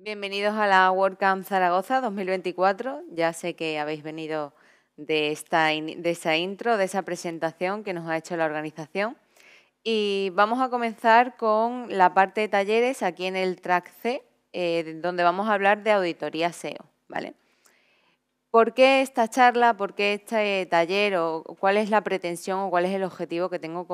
Bienvenidos a la WordCamp Zaragoza 2024. Ya sé que habéis venido de, esa intro, de esa presentación que nos ha hecho la organización. Y vamos a comenzar con la parte de talleres aquí en el track C, eh, donde vamos a hablar de auditoría SEO. ¿vale? ¿Por qué esta charla, por qué este taller cuál es la pretensión o cuál es el objetivo que tengo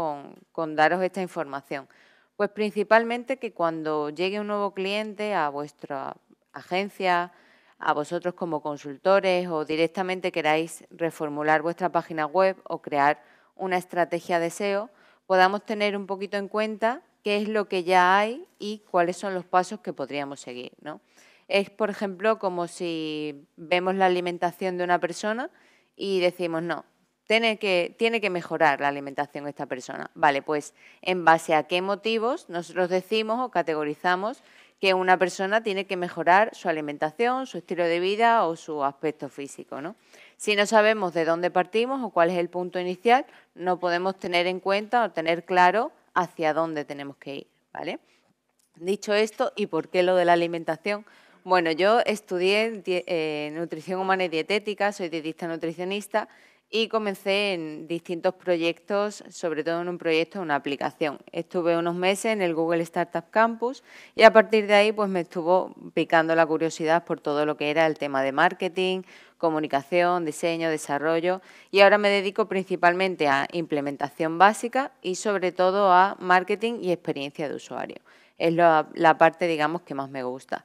con daros esta información? Pues principalmente que cuando llegue un nuevo cliente a vuestra agencia, a vosotros como consultores o directamente queráis reformular vuestra página web o crear una estrategia de SEO, podamos tener un poquito en cuenta qué es lo que ya hay y cuáles son los pasos que podríamos seguir. Es, por ejemplo, como si vemos la alimentación de una persona y decimos, no, tiene que, mejorar la alimentación esta persona. Vale, pues en base a qué motivos nosotros decimos o categorizamos que una persona tiene que mejorar su alimentación, su estilo de vida o su aspecto físico. ¿no? Si no sabemos de dónde partimos o cuál es el punto inicial, no podemos tener en cuenta o tener claro hacia dónde tenemos que ir. ¿vale? Dicho esto, ¿y por qué lo de la alimentación? Bueno, yo estudié eh, nutrición humana y dietética, soy dietista nutricionista y comencé en distintos proyectos, sobre todo en un proyecto, una aplicación. Estuve unos meses en el Google Startup Campus y a partir de ahí pues me estuvo picando la curiosidad por todo lo que era el tema de marketing, comunicación, diseño, desarrollo y ahora me dedico principalmente a implementación básica y sobre todo a marketing y experiencia de usuario. Es la, la parte, digamos, que más me gusta.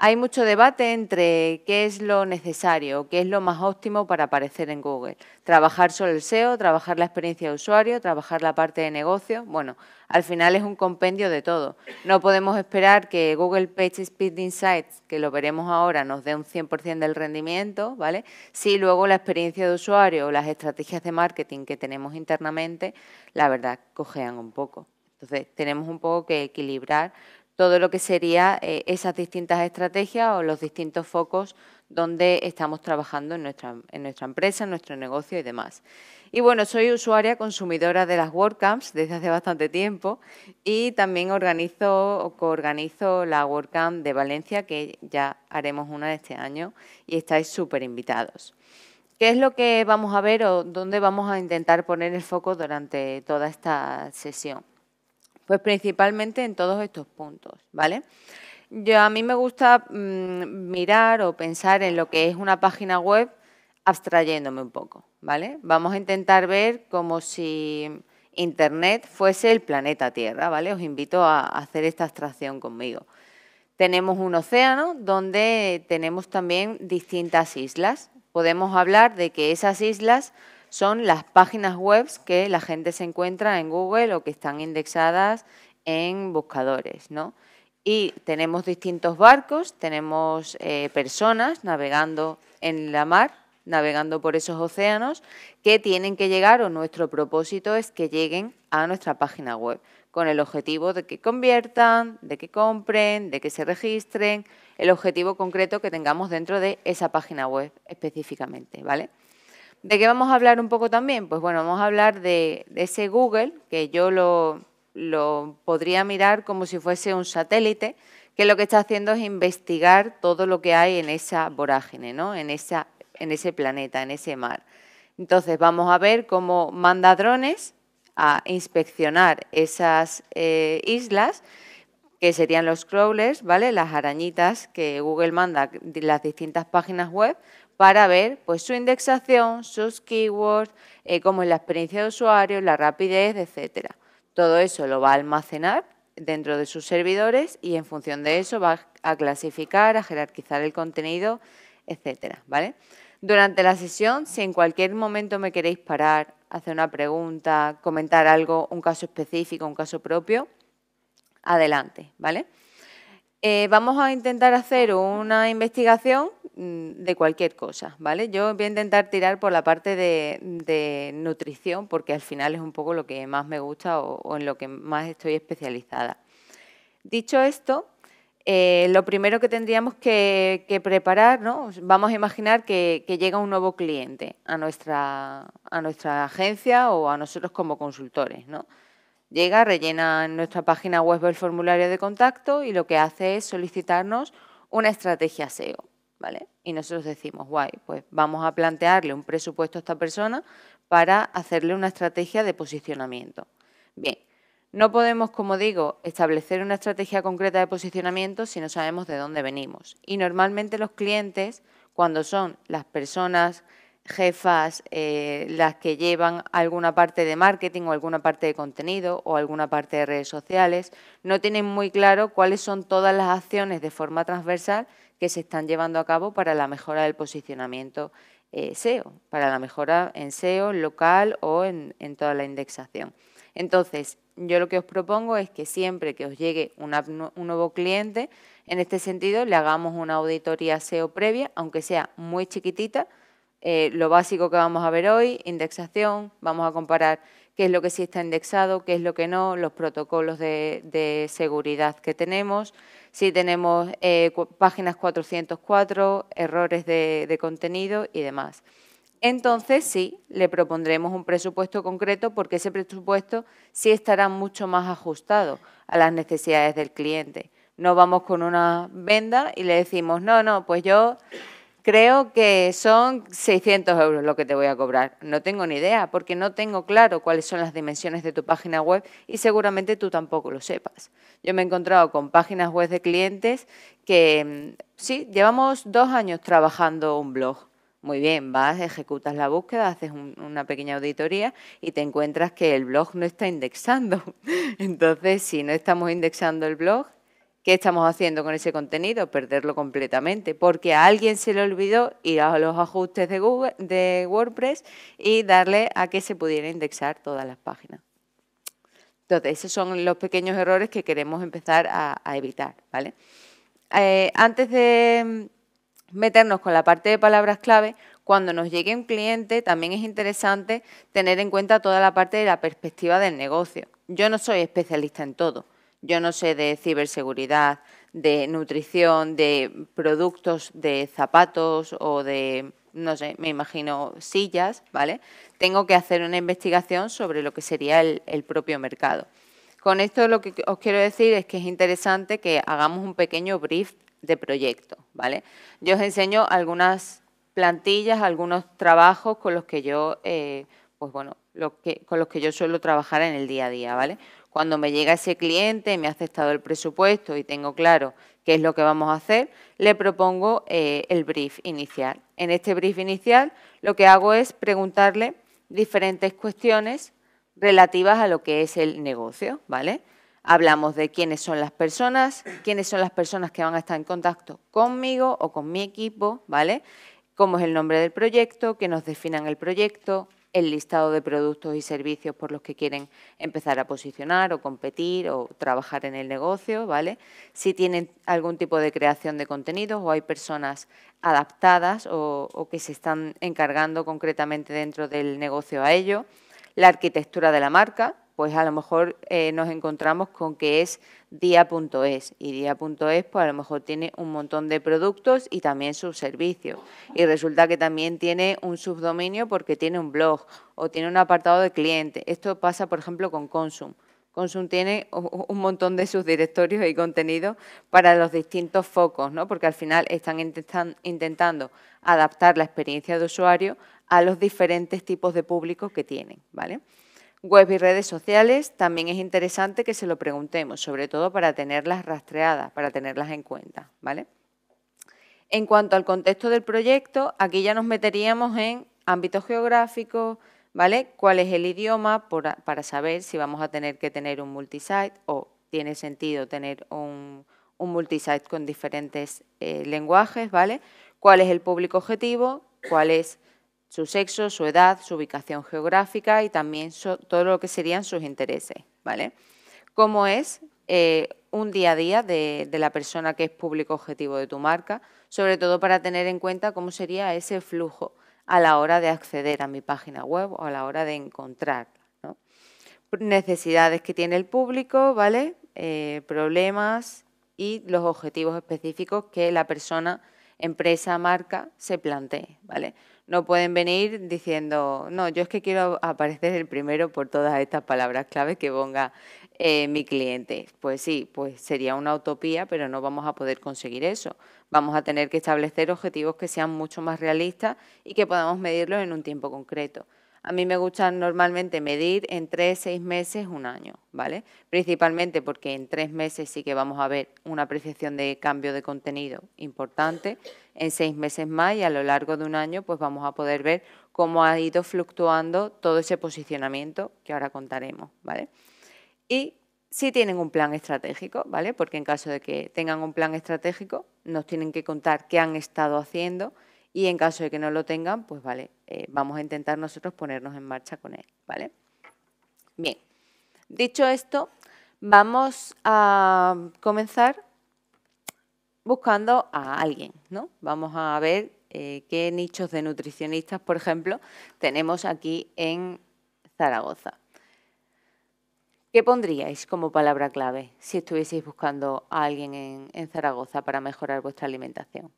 Hay mucho debate entre qué es lo necesario, qué es lo más óptimo para aparecer en Google. Trabajar solo el SEO, trabajar la experiencia de usuario, trabajar la parte de negocio. Bueno, al final es un compendio de todo. No podemos esperar que Google Page Speed Insights, que lo veremos ahora, nos dé un 100% del rendimiento, ¿vale? Si luego la experiencia de usuario o las estrategias de marketing que tenemos internamente, la verdad, cojean un poco. Entonces, tenemos un poco que equilibrar todo lo que sería eh, esas distintas estrategias o los distintos focos donde estamos trabajando en nuestra, empresa, en nuestro negocio y demás. Y bueno, soy usuaria consumidora de las WordCamps desde hace bastante tiempo y también organizo o coorganizo la WordCamp de Valencia, que ya haremos una este año y estáis súper invitados. ¿Qué es lo que vamos a ver o dónde vamos a intentar poner el foco durante toda esta sesión? Pues principalmente en todos estos puntos, ¿vale? Yo, a mí me gusta mm, mirar o pensar en lo que es una página web abstrayéndome un poco, ¿vale? Vamos a intentar ver como si Internet fuese el planeta Tierra, ¿vale? Os invito a hacer esta abstracción conmigo. Tenemos un océano donde tenemos también distintas islas. Podemos hablar de que esas islas son las páginas web que la gente se encuentra en Google o que están indexadas en buscadores, ¿no? Y tenemos distintos barcos, tenemos eh, personas navegando en la mar, navegando por esos océanos, que tienen que llegar, o nuestro propósito es que lleguen a nuestra página web, con el objetivo de que conviertan, de que compren, de que se registren, el objetivo concreto que tengamos dentro de esa página web específicamente, ¿vale? ¿De qué vamos a hablar un poco también? Pues bueno, vamos a hablar de, ese Google, que yo lo, podría mirar como si fuese un satélite, que lo que está haciendo es investigar todo lo que hay en esa vorágine, ¿no? en, esa, en ese planeta, en ese mar. Entonces vamos a ver cómo manda drones a inspeccionar esas eh, islas, que serían los crawlers, ¿vale? Las arañitas que Google manda las distintas páginas web para ver pues, su indexación, sus keywords, eh, cómo es la experiencia de usuario, la rapidez, etcétera. Todo eso lo va a almacenar dentro de sus servidores y en función de eso va a clasificar, a jerarquizar el contenido, etcétera, ¿vale? Durante la sesión, si en cualquier momento me queréis parar, hacer una pregunta, comentar algo, un caso específico, un caso propio, adelante, ¿vale? Eh, vamos a intentar hacer una investigación Mm, de cualquier cosa, ¿vale? Yo voy a intentar tirar por la parte de, nutrición porque al final es un poco lo que más me gusta o, en lo que más estoy especializada. Dicho esto, eh, lo primero que tendríamos que, preparar, vamos a imaginar que, llega un nuevo cliente a nuestra, a nuestra agencia o a nosotros como consultores. ¿no? Llega, rellena en nuestra página web el formulario de contacto y lo que hace es solicitarnos una estrategia SEO. Y nosotros decimos, guay, pues vamos a plantearle un presupuesto a esta persona para hacerle una estrategia de posicionamiento. Bien, no podemos, como digo, establecer una estrategia concreta de posicionamiento si no sabemos de dónde venimos. Y normalmente los clientes, cuando son las personas jefas, eh, las que llevan alguna parte de marketing o alguna parte de contenido o alguna parte de redes sociales, no tienen muy claro cuáles son todas las acciones de forma transversal que se están llevando a cabo para la mejora del posicionamiento eh, SEO, para la mejora en SEO local o en, toda la indexación. Entonces, yo lo que os propongo es que siempre que os llegue un nuevo cliente, en este sentido le hagamos una auditoría SEO previa, aunque sea muy chiquitita. Eh, lo básico que vamos a ver hoy, indexación, vamos a comparar qué es lo que sí está indexado, qué es lo que no, los protocolos de, seguridad que tenemos, si tenemos eh, páginas 404, errores de contenido y demás. Entonces sí, le propondremos un presupuesto concreto porque ese presupuesto sí estará mucho más ajustado a las necesidades del cliente. No vamos con una venda y le decimos, no, no, pues yo creo que son 600 euros lo que te voy a cobrar. No tengo ni idea, porque no tengo claro cuáles son las dimensiones de tu página web y seguramente tú tampoco lo sepas. Yo me he encontrado con páginas web de clientes que, mm, sí, llevamos dos años trabajando un blog. Muy bien, vas, ejecutas la búsqueda, haces una pequeña auditoría y te encuentras que el blog no está indexando. Entonces, si no estamos indexando el blog, ¿Qué estamos haciendo con ese contenido? Perderlo completamente, porque a alguien se le olvidó ir a los ajustes de, Google, de WordPress y darle a que se pudiera indexar todas las páginas. Entonces, esos son los pequeños errores que queremos empezar a, evitar, ¿vale? Eh, antes de mm, meternos con la parte de palabras clave, cuando nos llegue un cliente también es interesante tener en cuenta toda la parte de la perspectiva del negocio. Yo no soy especialista en todo, yo no sé de ciberseguridad, de nutrición, de productos de zapatos o de, no sé, me imagino sillas, ¿vale? Tengo que hacer una investigación sobre lo que sería el, propio mercado. Con esto lo que os quiero decir es que es interesante que hagamos un pequeño brief de proyecto, ¿vale? Yo os enseño algunas plantillas, algunos trabajos con los que yo, eh, pues bueno, con los que yo suelo trabajar en el día a día, ¿vale? Cuando me llega ese cliente, me ha aceptado el presupuesto y tengo claro qué es lo que vamos a hacer, le propongo eh, el brief inicial. En este brief inicial lo que hago es preguntarle diferentes cuestiones relativas a lo que es el negocio, ¿vale? Hablamos de quiénes son las personas, quiénes son las personas que van a estar en contacto conmigo o con mi equipo, ¿vale? Cómo es el nombre del proyecto, que nos definan el proyecto, el listado de productos y servicios por los que quieren empezar a posicionar o competir o trabajar en el negocio, ¿vale? Si tienen algún tipo de creación de contenidos o hay personas adaptadas o, o que se están encargando concretamente dentro del negocio a ello, la arquitectura de la marca, pues a lo mejor eh, nos encontramos con que es día.es y día.es pues a lo mejor tiene un montón de productos y también sus servicios y resulta que también tiene un subdominio porque tiene un blog o tiene un apartado de cliente. Esto pasa por ejemplo con Consum. Consum tiene un montón de sus directorios y contenidos para los distintos focos, ¿no? porque al final están intentando adaptar la experiencia de usuario a los diferentes tipos de público que tienen. ¿vale? web y redes sociales, también es interesante que se lo preguntemos, sobre todo para tenerlas rastreadas, para tenerlas en cuenta, ¿vale? En cuanto al contexto del proyecto, aquí ya nos meteríamos en ámbitos geográficos, ¿vale? ¿Cuál es el idioma para saber si vamos a tener que tener un multisite o tiene sentido tener un, multisite con diferentes eh, lenguajes, ¿vale? ¿Cuál es el público objetivo? ¿Cuál es su sexo, su edad, su ubicación geográfica y también todo lo que serían sus intereses, ¿vale? Cómo es eh, un día a día de, la persona que es público objetivo de tu marca, sobre todo para tener en cuenta cómo sería ese flujo a la hora de acceder a mi página web o a la hora de encontrar necesidades que tiene el público, ¿vale? Eh, problemas y los objetivos específicos que la persona, empresa, marca se plantee, ¿vale? No pueden venir diciendo, no, yo es que quiero aparecer el primero por todas estas palabras clave que ponga eh, mi cliente. Pues sí, pues sería una utopía, pero no vamos a poder conseguir eso. Vamos a tener que establecer objetivos que sean mucho más realistas y que podamos medirlos en un tiempo concreto. A mí me gusta normalmente medir en tres, seis meses, un año, ¿vale? Principalmente porque en tres meses sí que vamos a ver una apreciación de cambio de contenido importante, en seis meses más y a lo largo de un año pues vamos a poder ver cómo ha ido fluctuando todo ese posicionamiento que ahora contaremos, ¿vale? Y si tienen un plan estratégico, ¿vale? Porque en caso de que tengan un plan estratégico, nos tienen que contar qué han estado haciendo, y en caso de que no lo tengan, pues vale, eh, vamos a intentar nosotros ponernos en marcha con él, ¿vale? Bien, dicho esto, vamos a comenzar buscando a alguien, ¿no? Vamos a ver eh, qué nichos de nutricionistas, por ejemplo, tenemos aquí en Zaragoza. ¿Qué pondríais como palabra clave si estuvieseis buscando a alguien en Zaragoza para mejorar vuestra alimentación?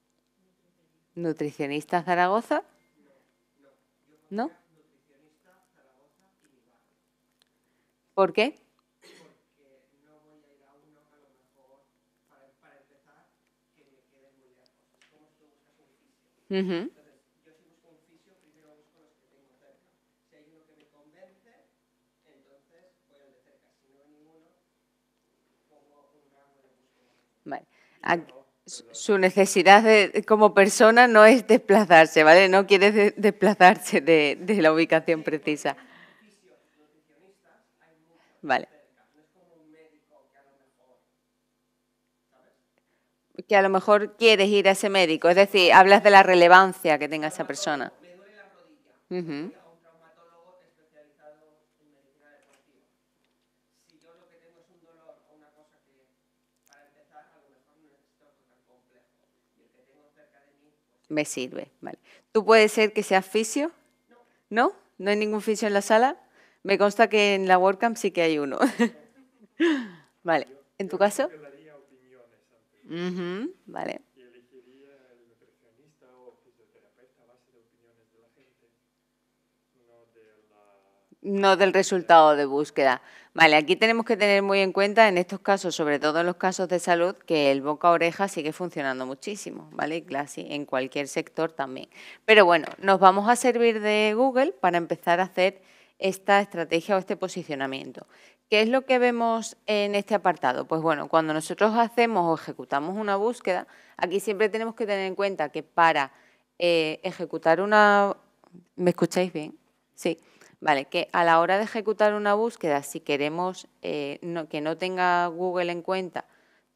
nutricionista zaragoza? No, nutricionista Zaragoza y ¿Por qué? Porque no voy a ir a uno a lo mejor para empezar que me den muy cosas. Cómo esto buscar un oficio. Entonces, Yo si busco un fisio, primero busco los que tengo cerca. Si hay uno que me convence, entonces voy a de cerca. Si no hay ninguno, pongo un rango de búsqueda. Vale. aquí su necesidad de, como persona no es desplazarse, ¿vale? No quieres desplazarse de, la ubicación precisa. Vale. Que a lo mejor quieres ir a ese médico, es decir, hablas de la relevancia que tenga esa persona. Me sirve, vale. ¿Tú puedes ser que sea fisio? No. ¿No? hay ningún fisio en la sala? Me consta que en la WordCamp sí que hay uno. vale. ¿En tu caso? vale. no del resultado de búsqueda. Vale, aquí tenemos que tener muy en cuenta en estos casos, sobre todo en los casos de salud, que el boca oreja sigue funcionando muchísimo, ¿vale? Clase en cualquier sector también. Pero bueno, nos vamos a servir de Google para empezar a hacer esta estrategia o este posicionamiento. ¿Qué es lo que vemos en este apartado? Pues bueno, cuando nosotros hacemos o ejecutamos una búsqueda, aquí siempre tenemos que tener en cuenta que para eh, ejecutar una... ¿Me escucháis bien? Sí. Vale, que a la hora de ejecutar una búsqueda, si queremos eh, que no tenga Google en cuenta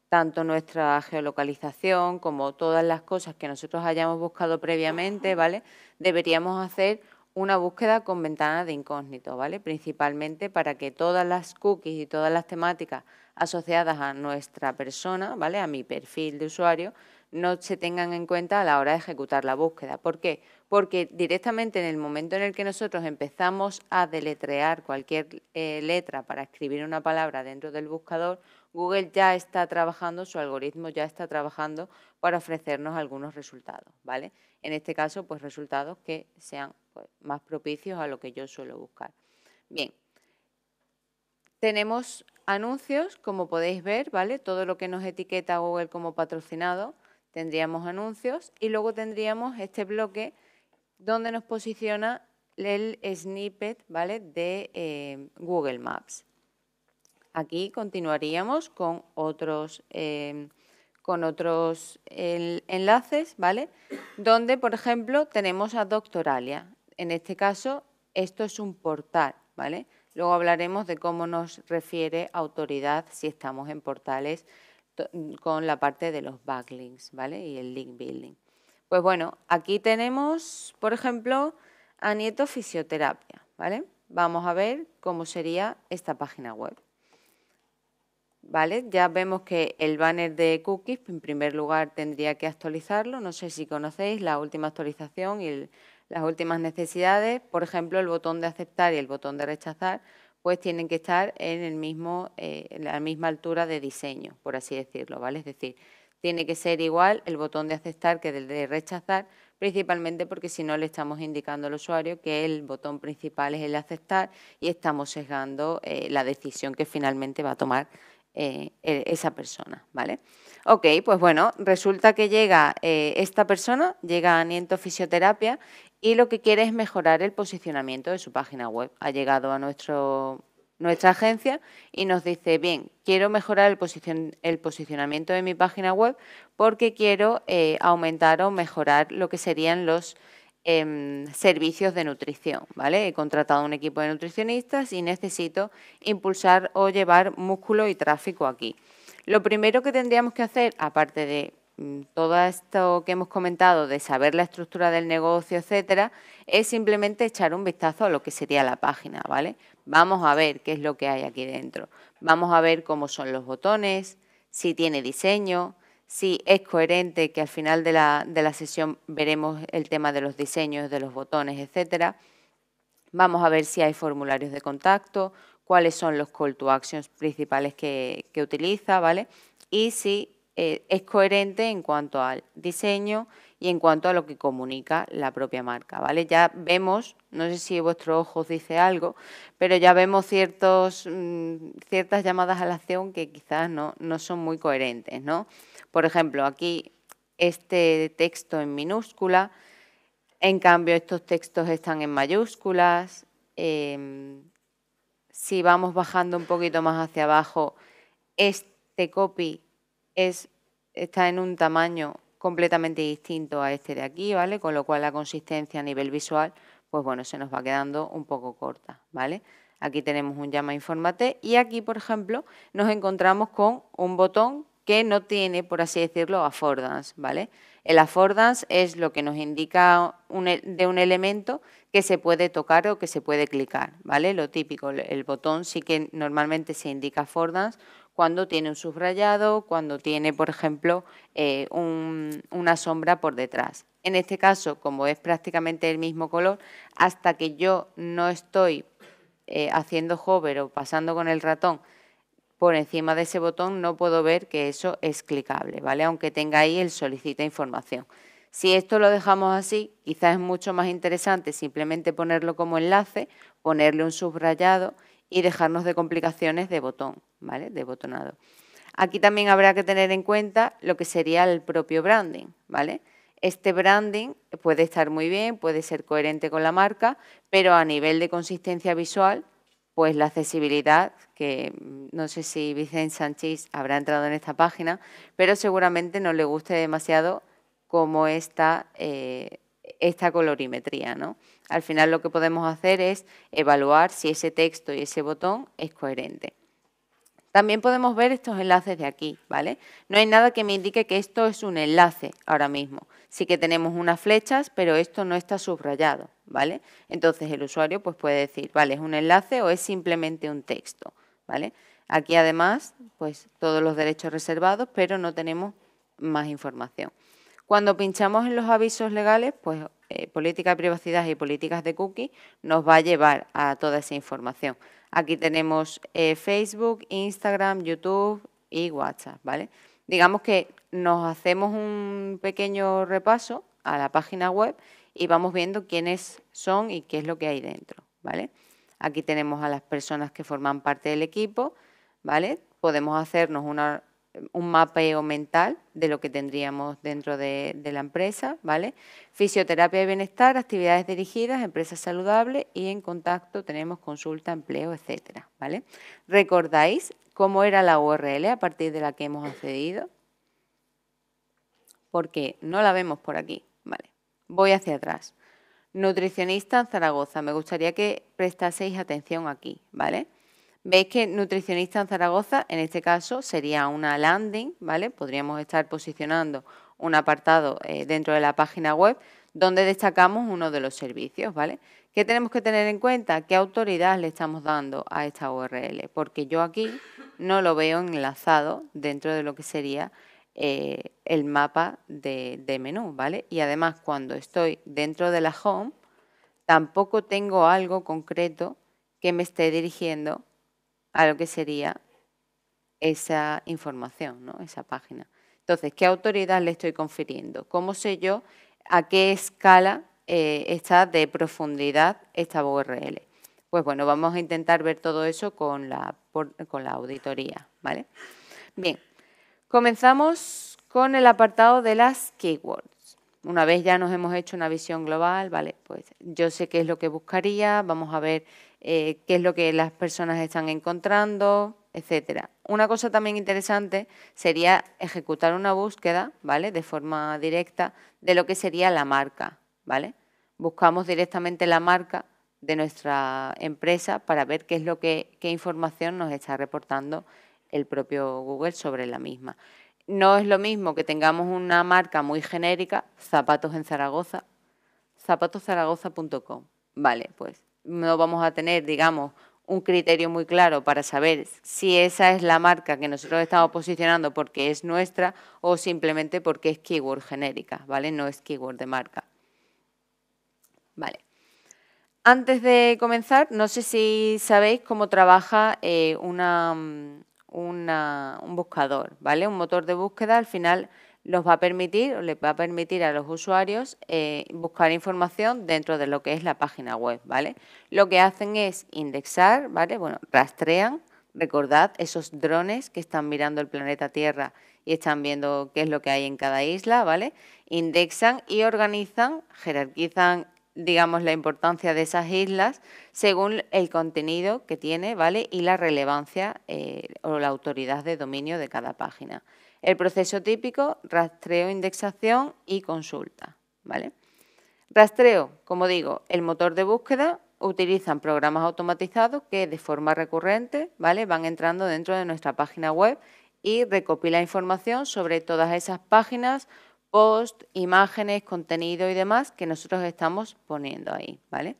tanto nuestra geolocalización como todas las cosas que nosotros hayamos buscado previamente, ¿vale? Deberíamos hacer una búsqueda con ventanas de incógnito, ¿vale? Principalmente para que todas las cookies y todas las temáticas asociadas a nuestra persona, ¿vale? A mi perfil de usuario, no se tengan en cuenta a la hora de ejecutar la búsqueda. ¿Por qué? Porque directamente en el momento en el que nosotros empezamos a deletrear cualquier eh, letra para escribir una palabra dentro del buscador, Google ya está trabajando, su algoritmo ya está trabajando para ofrecernos algunos resultados, ¿vale? En este caso, pues resultados que sean pues, más propicios a lo que yo suelo buscar. Bien, tenemos anuncios, como podéis ver, ¿vale? Todo lo que nos etiqueta Google como patrocinado, tendríamos anuncios y luego tendríamos este bloque donde nos posiciona el snippet ¿vale? de eh, Google Maps. Aquí continuaríamos con otros, eh, con otros enlaces, ¿vale? donde, por ejemplo, tenemos a Doctoralia. En este caso, esto es un portal. ¿vale? Luego hablaremos de cómo nos refiere autoridad si estamos en portales Mm, con la parte de los backlinks ¿vale? y el link building. Pues bueno, aquí tenemos, por ejemplo, a Nieto Fisioterapia. ¿vale? Vamos a ver cómo sería esta página web. ¿Vale? Ya vemos que el banner de cookies, en primer lugar, tendría que actualizarlo. No sé si conocéis la última actualización y las últimas necesidades. Por ejemplo, el botón de aceptar y el botón de rechazar pues tienen que estar en, el mismo, eh, la misma altura de diseño, por así decirlo, ¿vale? Es decir, tiene que ser igual el botón de aceptar que el de rechazar, principalmente porque si no le estamos indicando al usuario que el botón principal es el aceptar y estamos sesgando eh, la decisión que finalmente va a tomar eh, e, esa persona, ¿vale? Ok, pues bueno, resulta que llega eh, esta persona, llega a Niento Fisioterapia y lo que quiere es mejorar el posicionamiento de su página web. Ha llegado a nuestro, nuestra agencia y nos dice, bien, quiero mejorar el, el posicionamiento de mi página web porque quiero eh, aumentar o mejorar lo que serían los Em, servicios de nutrición, ¿vale? He contratado un equipo de nutricionistas y necesito impulsar o llevar músculo y tráfico aquí. Lo primero que tendríamos que hacer, aparte de mm, todo esto que hemos comentado, de saber la estructura del negocio, etcétera, es simplemente echar un vistazo a lo que sería la página, ¿vale? Vamos a ver qué es lo que hay aquí dentro. Vamos a ver cómo son los botones, si tiene diseño, si es coherente, que al final de la, sesión veremos el tema de los diseños, de los botones, etcétera. Vamos a ver si hay formularios de contacto, cuáles son los call to actions principales que, utiliza, ¿vale? Y si eh, es coherente en cuanto al diseño, y en cuanto a lo que comunica la propia marca, ¿vale? Ya vemos, no sé si vuestro ojo dice algo, pero ya vemos mm, ciertas llamadas a la acción que quizás no, son muy coherentes, ¿no? Por ejemplo, aquí este texto en minúscula, en cambio estos textos están en mayúsculas, em, si vamos bajando un poquito más hacia abajo, este copy está en un tamaño completamente distinto a este de aquí, ¿vale? Con lo cual la consistencia a nivel visual, pues bueno, se nos va quedando un poco corta, ¿vale? Aquí tenemos un llama informate y aquí, por ejemplo, nos encontramos con un botón que no tiene, por así decirlo, affordance, ¿vale? El affordance es lo que nos indica e-, de un elemento que se puede tocar o que se puede clicar, ¿vale? Lo típico, el botón sí que normalmente se indica affordance cuando tiene un subrayado, cuando tiene, por ejemplo, eh, una sombra por detrás. En este caso, como es prácticamente el mismo color, hasta que yo no estoy eh, haciendo hover o pasando con el ratón por encima de ese botón, no puedo ver que eso es clicable, ¿vale? Aunque tenga ahí el solicita información. Si esto lo dejamos así, quizás es mucho más interesante simplemente ponerlo como enlace, ponerle un subrayado y dejarnos de complicaciones de botón, ¿vale? De botonado. Aquí también habrá que tener en cuenta lo que sería el propio branding, ¿vale? Este branding puede estar muy bien, puede ser coherente con la marca, pero a nivel de consistencia visual, pues la accesibilidad, que no sé si Vicente Sánchez habrá entrado en esta página, pero seguramente no le guste demasiado cómo está eh, esta colorimetría. ¿no? Al final lo que podemos hacer es evaluar si ese texto y ese botón es coherente. También podemos ver estos enlaces de aquí, ¿vale? No hay nada que me indique que esto es un enlace ahora mismo. Sí que tenemos unas flechas, pero esto no está subrayado, ¿vale? Entonces el usuario pues, puede decir, vale, es un enlace o es simplemente un texto, ¿vale? Aquí además, pues todos los derechos reservados, pero no tenemos más información. Cuando pinchamos en los avisos legales, pues eh, política de privacidad y políticas de cookie nos va a llevar a toda esa información. Aquí tenemos eh, Facebook, Instagram, YouTube y WhatsApp, ¿vale? Digamos que nos hacemos un pequeño repaso a la página web y vamos viendo quiénes son y qué es lo que hay dentro, ¿vale? Aquí tenemos a las personas que forman parte del equipo, ¿vale? Podemos hacernos una un mapeo mental de lo que tendríamos dentro de, la empresa, ¿vale? Fisioterapia y bienestar, actividades dirigidas, empresa saludable y en contacto tenemos consulta, empleo, etcétera, ¿vale? ¿Recordáis cómo era la URL a partir de la que hemos accedido? Porque no la vemos por aquí, ¿vale? Voy hacia atrás. Nutricionista en Zaragoza, me gustaría que prestaseis atención aquí, ¿vale? Veis que nutricionista en Zaragoza, en este caso, sería una landing, ¿vale? Podríamos estar posicionando un apartado eh, dentro de la página web donde destacamos uno de los servicios, ¿vale? ¿Qué tenemos que tener en cuenta? ¿Qué autoridad le estamos dando a esta URL? Porque yo aquí no lo veo enlazado dentro de lo que sería eh, el mapa de, de, menú, ¿vale? Y además cuando estoy dentro de la home, tampoco tengo algo concreto que me esté dirigiendo a lo que sería esa información, ¿no? esa página. Entonces, ¿qué autoridad le estoy confiriendo? ¿Cómo sé yo a qué escala eh, está de profundidad esta URL? Pues bueno, vamos a intentar ver todo eso con la, con la auditoría, ¿vale? Bien, comenzamos con el apartado de las keywords. Una vez ya nos hemos hecho una visión global, ¿vale? Pues yo sé qué es lo que buscaría, vamos a ver eh, qué es lo que las personas están encontrando, etcétera. Una cosa también interesante sería ejecutar una búsqueda, ¿vale? De forma directa de lo que sería la marca, ¿vale? Buscamos directamente la marca de nuestra empresa para ver qué es lo que qué información nos está reportando el propio Google sobre la misma. No es lo mismo que tengamos una marca muy genérica, zapatos en Zaragoza, zapatoszaragoza.com. Vale, pues no vamos a tener, digamos, un criterio muy claro para saber si esa es la marca que nosotros estamos posicionando porque es nuestra o simplemente porque es keyword genérica, ¿vale? No es keyword de marca. Vale. Antes de comenzar, no sé si sabéis cómo trabaja eh, mm, un buscador, ¿vale? Un motor de búsqueda al final los va a permitir o les va a permitir a los usuarios eh, buscar información dentro de lo que es la página web, ¿vale? Lo que hacen es indexar, ¿vale? Bueno, rastrean, recordad esos drones que están mirando el planeta Tierra y están viendo qué es lo que hay en cada isla, ¿vale? Indexan y organizan, jerarquizan, digamos, la importancia de esas islas según el contenido que tiene, ¿vale? Y la relevancia eh, o la autoridad de dominio de cada página. El proceso típico, rastreo, indexación y consulta. ¿vale? Rastreo, como digo, el motor de búsqueda utilizan programas automatizados que de forma recurrente ¿vale? van entrando dentro de nuestra página web y recopila información sobre todas esas páginas, posts, imágenes, contenido y demás que nosotros estamos poniendo ahí. ¿vale?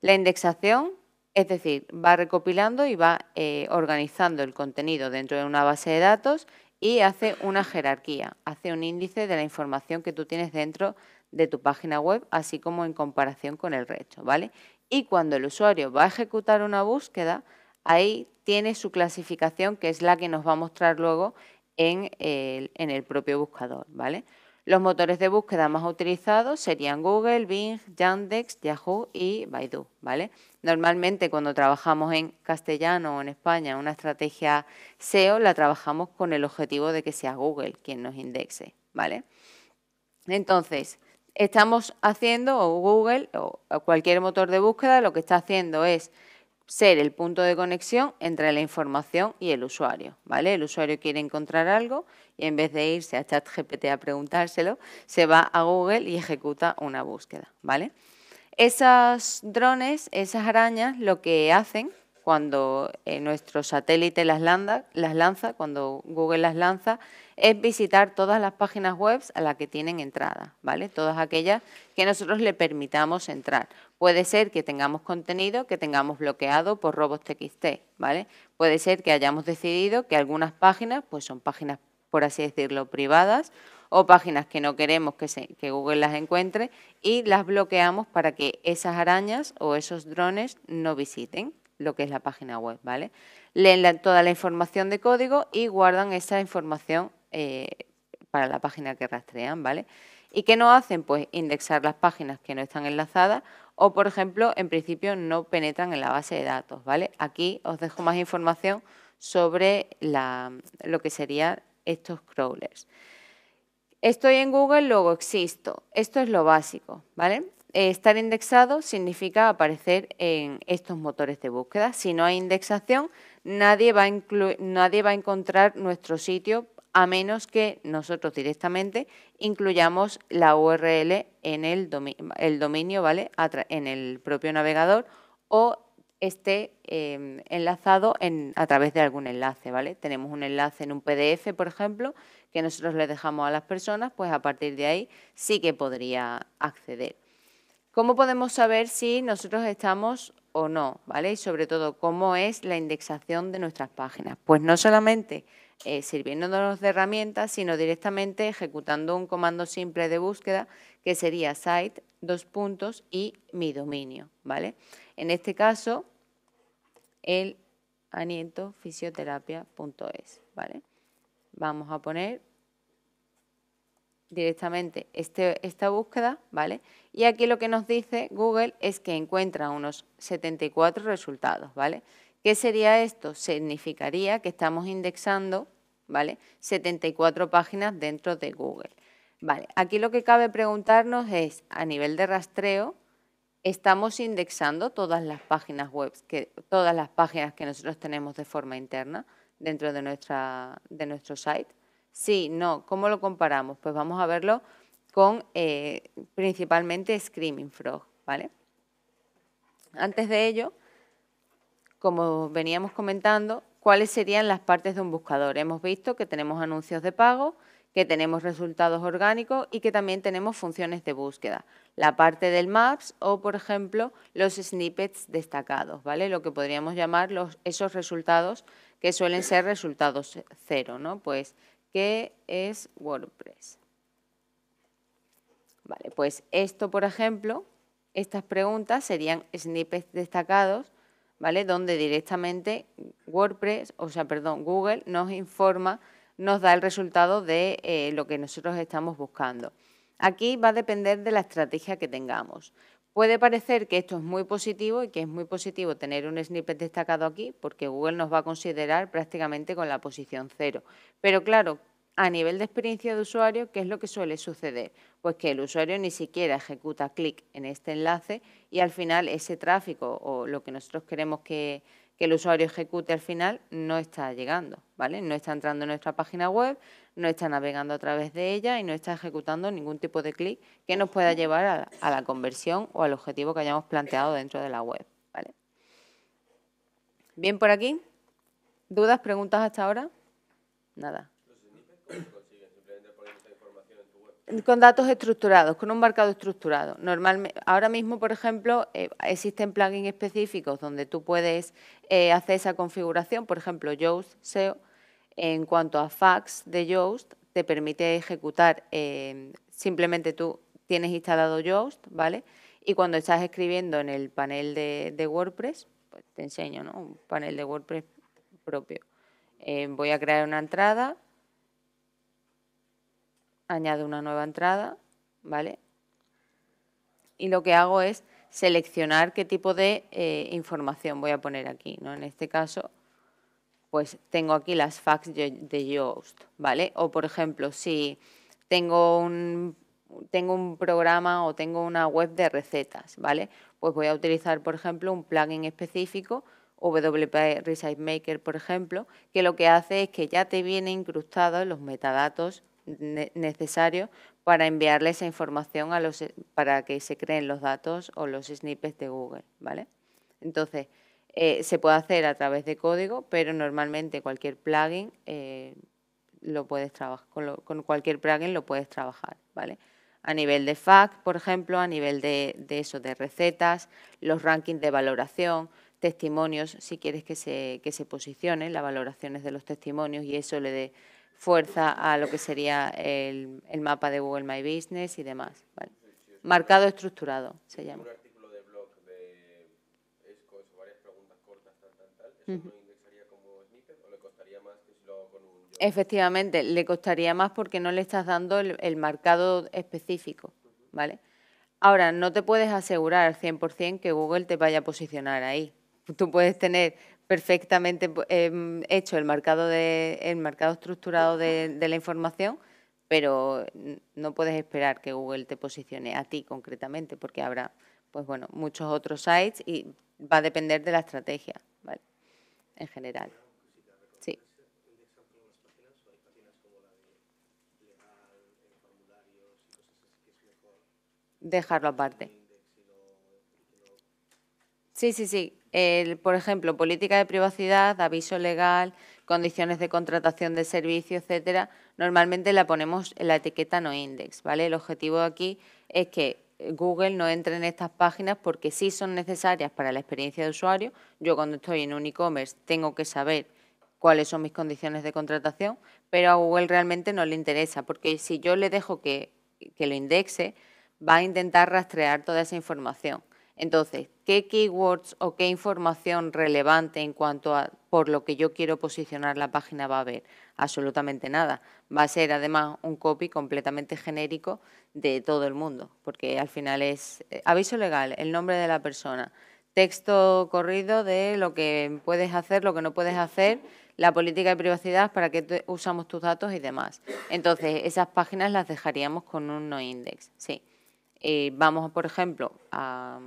La indexación, es decir, va recopilando y va eh, organizando el contenido dentro de una base de datos y hace una jerarquía, hace un índice de la información que tú tienes dentro de tu página web, así como en comparación con el resto, ¿vale? Y cuando el usuario va a ejecutar una búsqueda, ahí tiene su clasificación, que es la que nos va a mostrar luego en el, en el propio buscador, ¿vale? Los motores de búsqueda más utilizados serían Google, Bing, Yandex, Yahoo y Baidu, ¿vale? Normalmente cuando trabajamos en castellano o en España una estrategia SEO la trabajamos con el objetivo de que sea Google quien nos indexe, ¿vale? Entonces, estamos haciendo o Google o cualquier motor de búsqueda lo que está haciendo es ser el punto de conexión entre la información y el usuario, ¿vale? El usuario quiere encontrar algo y en vez de irse a ChatGPT a preguntárselo, se va a Google y ejecuta una búsqueda, ¿vale? Esos drones, esas arañas, lo que hacen cuando eh, nuestro satélite las, landa, las lanza, cuando Google las lanza, es visitar todas las páginas web a las que tienen entrada, ¿vale? Todas aquellas que nosotros le permitamos entrar. Puede ser que tengamos contenido que tengamos bloqueado por Robots.txt. TXT, ¿vale? Puede ser que hayamos decidido que algunas páginas, pues son páginas, por así decirlo, privadas o páginas que no queremos que, que Google las encuentre y las bloqueamos para que esas arañas o esos drones no visiten, lo que es la página web, ¿vale? Leen toda la información de código y guardan esa información eh, para la página que rastrean, ¿vale? ¿Y qué no hacen? Pues indexar las páginas que no están enlazadas o, por ejemplo, en principio no penetran en la base de datos, ¿vale? Aquí os dejo más información sobre lo que serían estos crawlers. Estoy en Google, luego existo. Esto es lo básico, ¿vale? Eh, estar indexado significa aparecer en estos motores de búsqueda. Si no hay indexación, nadie va a, encontrar nuestro sitio a menos que nosotros directamente incluyamos la URL en el, dominio, ¿vale? en el propio navegador o esté em, enlazado a través de algún enlace, ¿vale? Tenemos un enlace en un PDF, por ejemplo, que nosotros le dejamos a las personas, pues a partir de ahí sí que podría acceder. ¿Cómo podemos saber si nosotros estamos o no? ¿Vale? Y sobre todo, ¿cómo es la indexación de nuestras páginas? Pues no solamente eh, sirviéndonos de herramientas, sino directamente ejecutando un comando simple de búsqueda que sería site, dos puntos y mi dominio, ¿vale? En este caso, el anientofisioterapia.es, ¿vale? Vamos a poner directamente este, esta búsqueda, ¿vale? Y aquí lo que nos dice Google es que encuentra unos 74 resultados, ¿vale? ¿Qué sería esto? Significaría que estamos indexando, ¿vale? 74 páginas dentro de Google. Vale, aquí lo que cabe preguntarnos es, a nivel de rastreo, ¿estamos indexando todas las páginas web, que, todas las páginas que nosotros tenemos de forma interna dentro de, nuestra, de nuestro site? Sí, no, ¿cómo lo comparamos? Pues vamos a verlo con eh, principalmente Screaming Frog, ¿vale? Antes de ello, como veníamos comentando, ¿cuáles serían las partes de un buscador? Hemos visto que tenemos anuncios de pago, que tenemos resultados orgánicos y que también tenemos funciones de búsqueda. La parte del Maps o, por ejemplo, los snippets destacados, ¿vale? Lo que podríamos llamar esos resultados que suelen ser resultados cero, ¿no? Pues ¿Qué es WordPress. Vale, pues esto, por ejemplo, estas preguntas serían snippets destacados, ¿vale? Donde directamente WordPress, o sea, perdón, Google nos informa, nos da el resultado de eh, lo que nosotros estamos buscando. Aquí va a depender de la estrategia que tengamos. Puede parecer que esto es muy positivo y que es muy positivo tener un snippet destacado aquí porque Google nos va a considerar prácticamente con la posición cero. Pero claro, a nivel de experiencia de usuario, ¿qué es lo que suele suceder? Pues que el usuario ni siquiera ejecuta clic en este enlace y al final ese tráfico o lo que nosotros queremos que el usuario ejecute al final no está llegando, ¿vale? No está entrando en nuestra página web, no está navegando a través de ella y no está ejecutando ningún tipo de clic que nos pueda llevar a, a la conversión o al objetivo que hayamos planteado dentro de la web, ¿vale? Bien por aquí. ¿Dudas, preguntas hasta ahora? Nada con datos estructurados, con un marcado estructurado. Normalmente, ahora mismo, por ejemplo, eh, existen plugins específicos donde tú puedes eh, hacer esa configuración. Por ejemplo, Yoast SEO, en cuanto a fax de Yoast, te permite ejecutar, em, simplemente tú tienes instalado Yoast, ¿vale? Y cuando estás escribiendo en el panel de, WordPress, pues te enseño, ¿no? Un panel de WordPress propio. Em, voy a crear una entrada añado una nueva entrada, ¿vale? Y lo que hago es seleccionar qué tipo de eh, información voy a poner aquí, En este caso, pues tengo aquí las fax de Yoast, ¿vale? O, por ejemplo, si tengo un, tengo un programa o tengo una web de recetas, ¿vale? Pues voy a utilizar, por ejemplo, un plugin específico WP Recipe Maker, por ejemplo, que lo que hace es que ya te viene incrustado en los metadatos necesario para enviarle esa información a los, para que se creen los datos o los snippets de Google, ¿vale? Entonces, eh, se puede hacer a través de código, pero normalmente cualquier plugin eh, lo puedes trabajar, con, cualquier plugin lo puedes trabajar, ¿vale? A nivel de FAC, por ejemplo, a nivel de, eso, de recetas, los rankings de valoración, testimonios, si quieres que se, que se posicionen, las valoraciones de los testimonios y eso le dé fuerza a lo que sería el, el mapa de Google My Business y demás. Marcado estructurado se llama. Efectivamente, le costaría más porque no le estás dando el, el, marcado específico, ¿vale? Ahora, no te puedes asegurar al 100% que Google te vaya a posicionar ahí. Tú puedes tener perfectamente pues, em, hecho el marcado, de, el marcado estructurado de, la información, pero no puedes esperar que Google te posicione a ti concretamente, porque habrá pues bueno, muchos otros sites y va a depender de la estrategia, En general. Dejarlo aparte. Sí, sí, sí por ejemplo, política de privacidad, aviso legal, condiciones de contratación de servicio, etcétera, normalmente la ponemos en la etiqueta no index, ¿vale? El objetivo aquí es que Google no entre en estas páginas porque sí son necesarias para la experiencia de usuario. Yo cuando estoy en un e-commerce tengo que saber cuáles son mis condiciones de contratación, pero a Google realmente no le interesa porque si yo le dejo que, que lo indexe, va a intentar rastrear toda esa información entonces, ¿qué keywords o qué información relevante en cuanto a por lo que yo quiero posicionar la página va a haber? Absolutamente nada. Va a ser además un copy completamente genérico de todo el mundo, porque al final es eh, aviso legal, el nombre de la persona, texto corrido de lo que puedes hacer, lo que no puedes hacer, la política de privacidad, para qué usamos tus datos y demás. Entonces, esas páginas las dejaríamos con un no index, sí. Eh, vamos, por ejemplo, a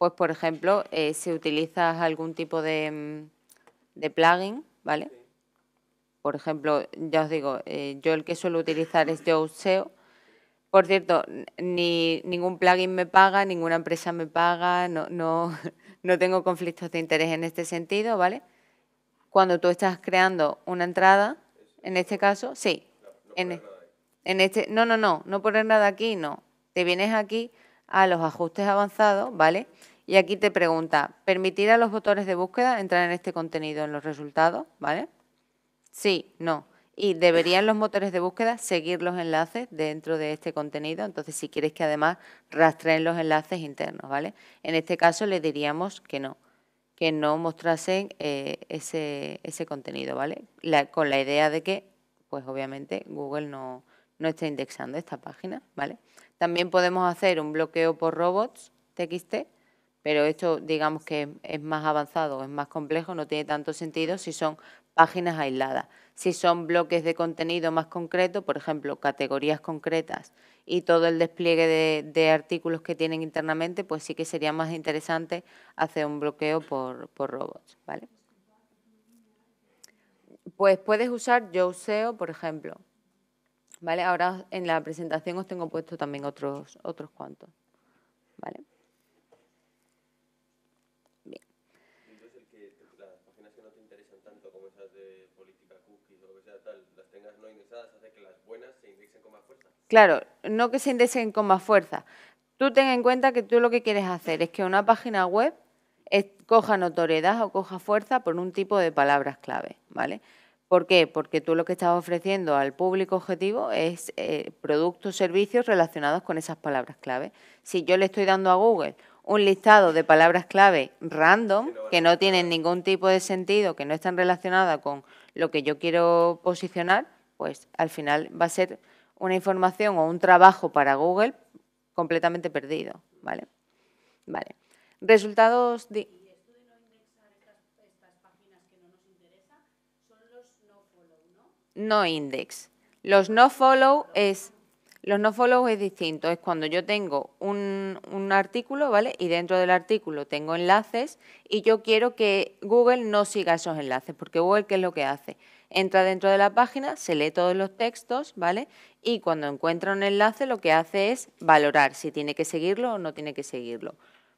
pues por ejemplo, eh, si utilizas algún tipo de, mm, plugin, ¿vale? Por ejemplo, ya os digo, eh, yo el que suelo utilizar es yo SEO. Por cierto, ni ningún plugin me paga, ninguna empresa me paga, no, no, tengo conflictos de interés en este sentido, ¿vale? Cuando tú estás creando una entrada, en este caso, sí. en, e-, en este, no, no, no, no poner nada aquí, no. Te vienes aquí a los ajustes avanzados, ¿vale? Y aquí te pregunta, ¿permitir a los motores de búsqueda entrar en este contenido en los resultados? ¿Vale? Sí, no. Y deberían los motores de búsqueda seguir los enlaces dentro de este contenido. Entonces, si quieres que además rastreen los enlaces internos, ¿vale? En este caso le diríamos que no, que no mostrasen eh, ese, contenido, ¿vale? con la idea de que, pues obviamente, Google no, no esté indexando esta página, ¿vale? También podemos hacer un bloqueo por robots, TXT, pero esto digamos que es más avanzado, es más complejo, no tiene tanto sentido si son páginas aisladas. Si son bloques de contenido más concreto, por ejemplo, categorías concretas y todo el despliegue de, artículos que tienen internamente, pues sí que sería más interesante hacer un bloqueo por, robots, ¿vale? Pues puedes usar YoSeo, por ejemplo, ¿vale? Ahora en la presentación os tengo puesto también otros, otros cuantos, ¿vale? Claro, no que se indexen con más fuerza. Tú ten en cuenta que tú lo que quieres hacer es que una página web eh, coja notoriedad o coja fuerza por un tipo de palabras clave, ¿vale? ¿Por qué? Porque tú lo que estás ofreciendo al público objetivo es eh, productos, servicios relacionados con esas palabras clave. Si yo le estoy dando a Google un listado de palabras clave random, que no tienen ningún tipo de sentido, que no están relacionadas con lo que yo quiero posicionar, pues al final va a ser una información o un trabajo para Google completamente perdido, ¿vale? Vale. Resultados... De... No index. Los no follow es... Los no follow es distinto, es cuando yo tengo un, un, artículo, ¿vale? Y dentro del artículo tengo enlaces y yo quiero que Google no siga esos enlaces, porque Google, ¿qué es lo que hace? entra dentro de la página, se lee todos los textos, ¿vale? Y cuando encuentra un enlace lo que hace es valorar si tiene que seguirlo o no tiene que seguirlo,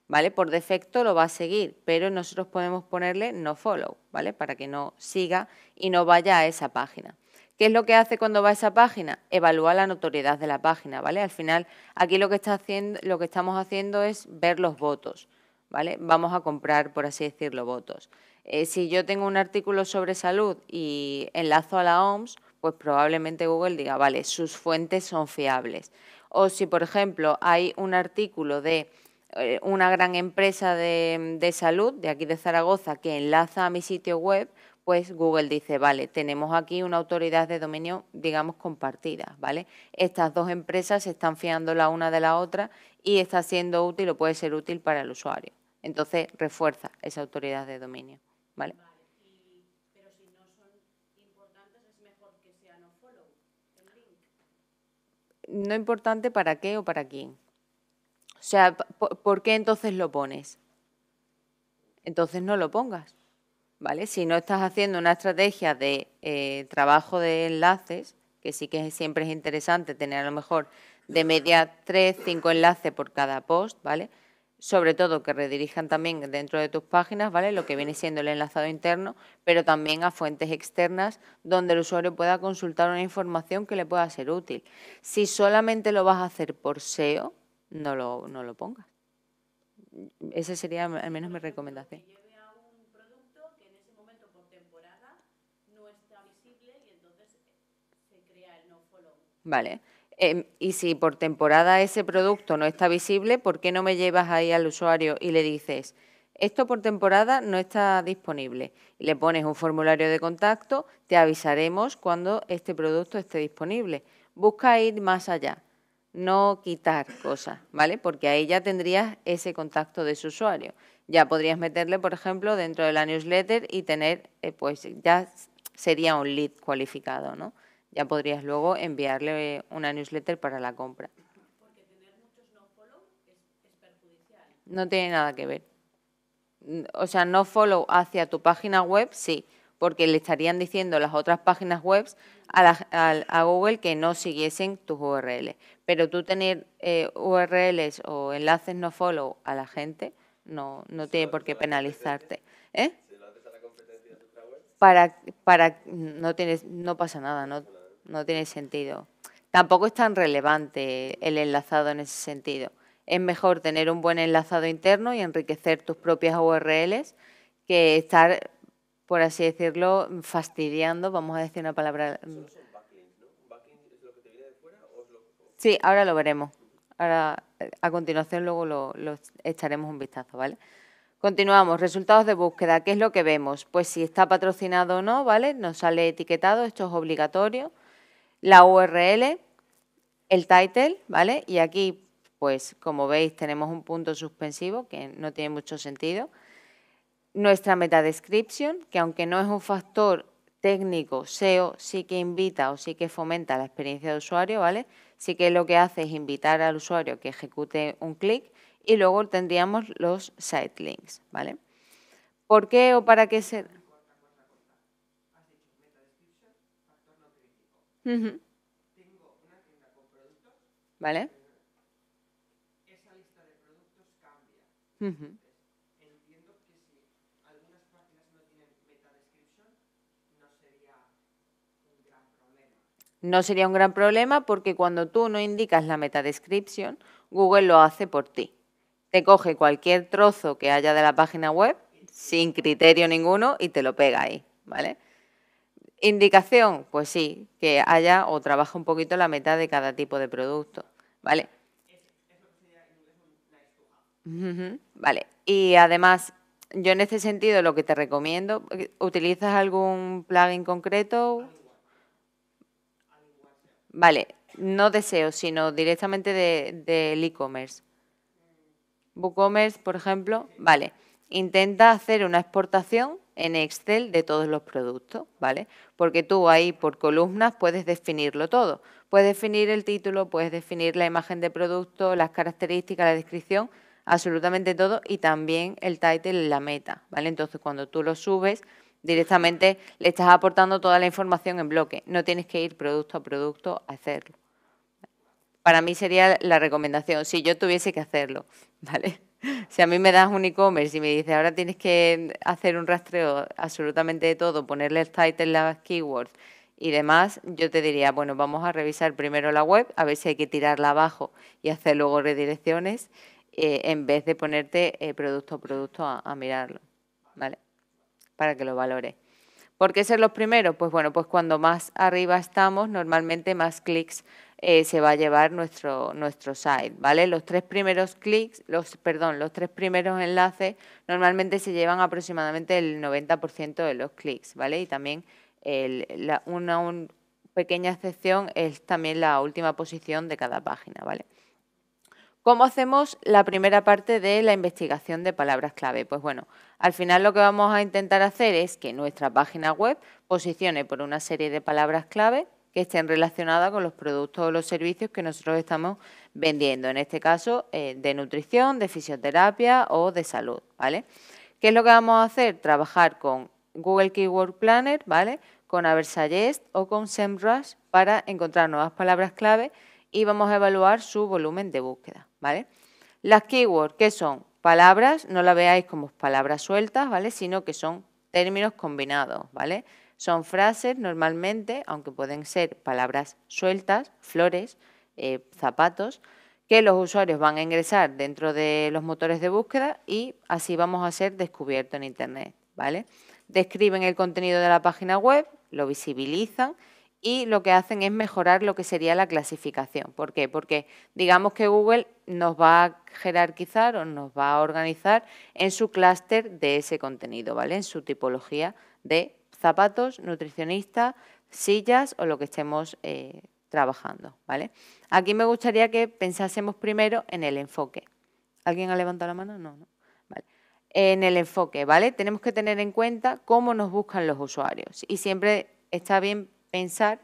¿vale? Por defecto lo va a seguir, pero nosotros podemos ponerle no follow, ¿vale? Para que no siga y no vaya a esa página. ¿Qué es lo que hace cuando va a esa página? Evalúa la notoriedad de la página, ¿vale? Al final, aquí lo que, está haciendo, lo que estamos haciendo es ver los votos, ¿vale? Vamos a comprar, por así decirlo, votos. Eh, si yo tengo un artículo sobre salud y enlazo a la OMS, pues probablemente Google diga, vale, sus fuentes son fiables. O si, por ejemplo, hay un artículo de eh, una gran empresa de, de salud de aquí de Zaragoza que enlaza a mi sitio web, pues Google dice, vale, tenemos aquí una autoridad de dominio, digamos, compartida, ¿vale? Estas dos empresas se están fiando la una de la otra y está siendo útil o puede ser útil para el usuario. Entonces, refuerza esa autoridad de dominio. ¿Vale? no importante para qué o para quién. O sea, ¿por, qué entonces lo pones? Entonces no lo pongas. ¿Vale? Si no estás haciendo una estrategia de eh, trabajo de enlaces, que sí que siempre es interesante tener a lo mejor de media tres, cinco enlaces por cada post, ¿vale? sobre todo que redirijan también dentro de tus páginas, ¿vale? Lo que viene siendo el enlazado interno, pero también a fuentes externas donde el usuario pueda consultar una información que le pueda ser útil. Si solamente lo vas a hacer por SEO, no lo, pongas. Esa sería al menos mi recomendación. Vale. Em, y si por temporada ese producto no está visible, ¿por qué no me llevas ahí al usuario y le dices, esto por temporada no está disponible? Y le pones un formulario de contacto, te avisaremos cuando este producto esté disponible. Busca ir más allá, no quitar cosas, ¿vale? Porque ahí ya tendrías ese contacto de su usuario. Ya podrías meterle, por ejemplo, dentro de la newsletter y tener, eh, pues ya sería un lead cualificado, ¿no? Ya podrías luego enviarle una newsletter para la compra. Porque tener muchos no follow es, perjudicial. No tiene nada que ver. O sea, no follow hacia tu página web, sí, porque le estarían diciendo las otras páginas web a, a, Google que no siguiesen tus URLs. Pero tú tener eh, URLs o enlaces no follow a la gente no, no tiene por qué penalizarte. ¿Eh? Para, para, no tienes, no pasa nada, no, no tiene sentido. Tampoco es tan relevante el enlazado en ese sentido. Es mejor tener un buen enlazado interno y enriquecer tus propias URLs que estar, por así decirlo, fastidiando, vamos a decir una palabra. Sí, ahora lo veremos. Ahora, a continuación, luego lo, echaremos un vistazo, ¿vale? Continuamos, resultados de búsqueda, ¿qué es lo que vemos? Pues si está patrocinado o no, ¿vale? Nos sale etiquetado, esto es obligatorio la URL, el title, ¿vale? Y aquí, pues como veis, tenemos un punto suspensivo que no tiene mucho sentido. Nuestra meta description, que aunque no es un factor técnico SEO, sí que invita o sí que fomenta la experiencia de usuario, ¿vale? Sí que lo que hace es invitar al usuario que ejecute un clic y luego tendríamos los site links, ¿vale? ¿Por qué o para qué ser Uh Tengo una tienda con productos. Vale. Esa lista de productos cambia. Uh Entiendo que si algunas páginas no tienen meta description, no sería un gran problema. No sería un gran problema porque cuando tú no indicas la meta description, Google lo hace por ti. Te coge cualquier trozo que haya de la página web sin criterio ninguno y te lo pega ahí, ¿vale? Indicación, pues sí, que haya o trabaja un poquito la meta de cada tipo de producto, ¿vale? vale, y además, yo en este sentido lo que te recomiendo, ¿utilizas algún plugin concreto? Vale, no deseo sino directamente del de e-commerce. WooCommerce, por ejemplo, vale, intenta hacer una exportación en Excel de todos los productos, ¿vale? Porque tú ahí por columnas puedes definirlo todo. Puedes definir el título, puedes definir la imagen de producto, las características, la descripción, absolutamente todo y también el title, la meta, ¿vale? Entonces cuando tú lo subes directamente le estás aportando toda la información en bloque. No tienes que ir producto a producto a hacerlo. Para mí sería la recomendación, si yo tuviese que hacerlo, ¿vale? Si a mí me das un e-commerce y me dices, ahora tienes que hacer un rastreo absolutamente de todo, ponerle el title, las keywords y demás, yo te diría, bueno, vamos a revisar primero la web, a ver si hay que tirarla abajo y hacer luego redirecciones, eh, en vez de ponerte eh, producto a producto a, mirarlo, ¿vale? Para que lo valore. ¿Por qué ser los primeros? Pues bueno, pues cuando más arriba estamos, normalmente más clics eh, se va a llevar nuestro, nuestro site, ¿vale? Los tres primeros clics, los, perdón, los tres primeros enlaces normalmente se llevan aproximadamente el 90% de los clics, ¿vale? Y también una pequeña excepción es también la última posición de cada página, ¿vale? ¿Cómo hacemos la primera parte de la investigación de palabras clave? Pues bueno, al final lo que vamos a intentar hacer es que nuestra página web posicione por una serie de palabras clave que estén relacionadas con los productos o los servicios que nosotros estamos vendiendo, en este caso eh, de nutrición, de fisioterapia o de salud, ¿vale? ¿Qué es lo que vamos a hacer? Trabajar con Google Keyword Planner, ¿vale? Con Aversagest o con SEMrush para encontrar nuevas palabras clave y vamos a evaluar su volumen de búsqueda, ¿vale? Las keywords, que son? Palabras, no la veáis como palabras sueltas, ¿vale? Sino que son términos combinados, ¿vale? Son frases normalmente, aunque pueden ser palabras sueltas, flores, eh, zapatos, que los usuarios van a ingresar dentro de los motores de búsqueda y así vamos a ser descubiertos en Internet. ¿vale? Describen el contenido de la página web, lo visibilizan y lo que hacen es mejorar lo que sería la clasificación. ¿Por qué? Porque digamos que Google nos va a jerarquizar o nos va a organizar en su clúster de ese contenido, ¿vale? En su tipología de zapatos, nutricionista, sillas o lo que estemos eh, trabajando, ¿vale? Aquí me gustaría que pensásemos primero en el enfoque. ¿Alguien ha levantado la mano? No, no. Vale. En el enfoque, ¿vale? Tenemos que tener en cuenta cómo nos buscan los usuarios y siempre está bien pensar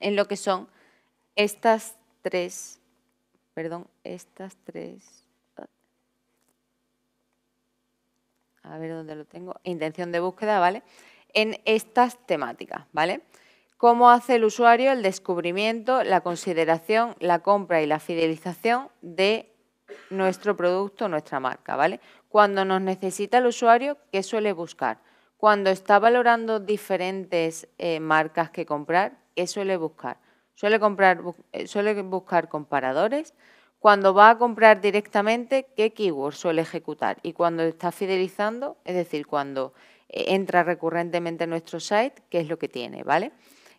en lo que son estas tres, perdón, estas tres, a ver dónde lo tengo, intención de búsqueda, ¿vale? en estas temáticas, ¿vale? Cómo hace el usuario el descubrimiento, la consideración, la compra y la fidelización de nuestro producto, nuestra marca, ¿vale? Cuando nos necesita el usuario, ¿qué suele buscar? Cuando está valorando diferentes eh, marcas que comprar, ¿qué suele buscar? Suele, comprar, eh, suele buscar comparadores. Cuando va a comprar directamente, ¿qué keyword suele ejecutar? Y cuando está fidelizando, es decir, cuando eh, entra recurrentemente en nuestro site, que es lo que tiene, ¿vale?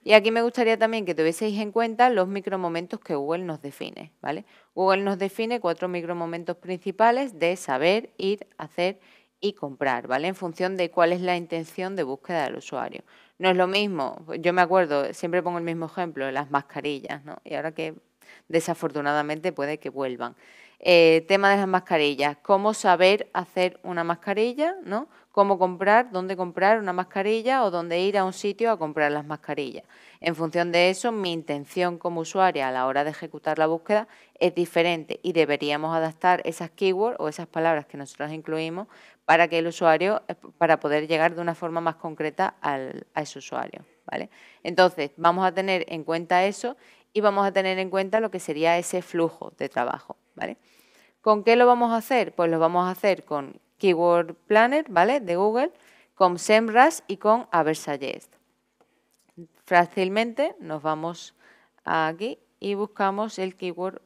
Y aquí me gustaría también que tuvieseis en cuenta los micromomentos que Google nos define, ¿vale? Google nos define cuatro micromomentos principales de saber, ir, hacer y comprar, ¿vale? En función de cuál es la intención de búsqueda del usuario. No es lo mismo, yo me acuerdo, siempre pongo el mismo ejemplo, las mascarillas, ¿no? Y ahora que desafortunadamente puede que vuelvan. Eh, tema de las mascarillas, cómo saber hacer una mascarilla, ¿no? cómo comprar, dónde comprar una mascarilla o dónde ir a un sitio a comprar las mascarillas. En función de eso, mi intención como usuaria a la hora de ejecutar la búsqueda es diferente y deberíamos adaptar esas keywords o esas palabras que nosotros incluimos para que el usuario, eh, para poder llegar de una forma más concreta a ese usuario. ¿vale? Entonces, vamos a tener en cuenta eso y vamos a tener en cuenta lo que sería ese flujo de trabajo. ¿vale? ¿Con qué lo vamos a hacer? Pues lo vamos a hacer con Keyword Planner, ¿vale? De Google, con sembras y con Aversagest. Fácilmente nos vamos aquí y buscamos el Keyword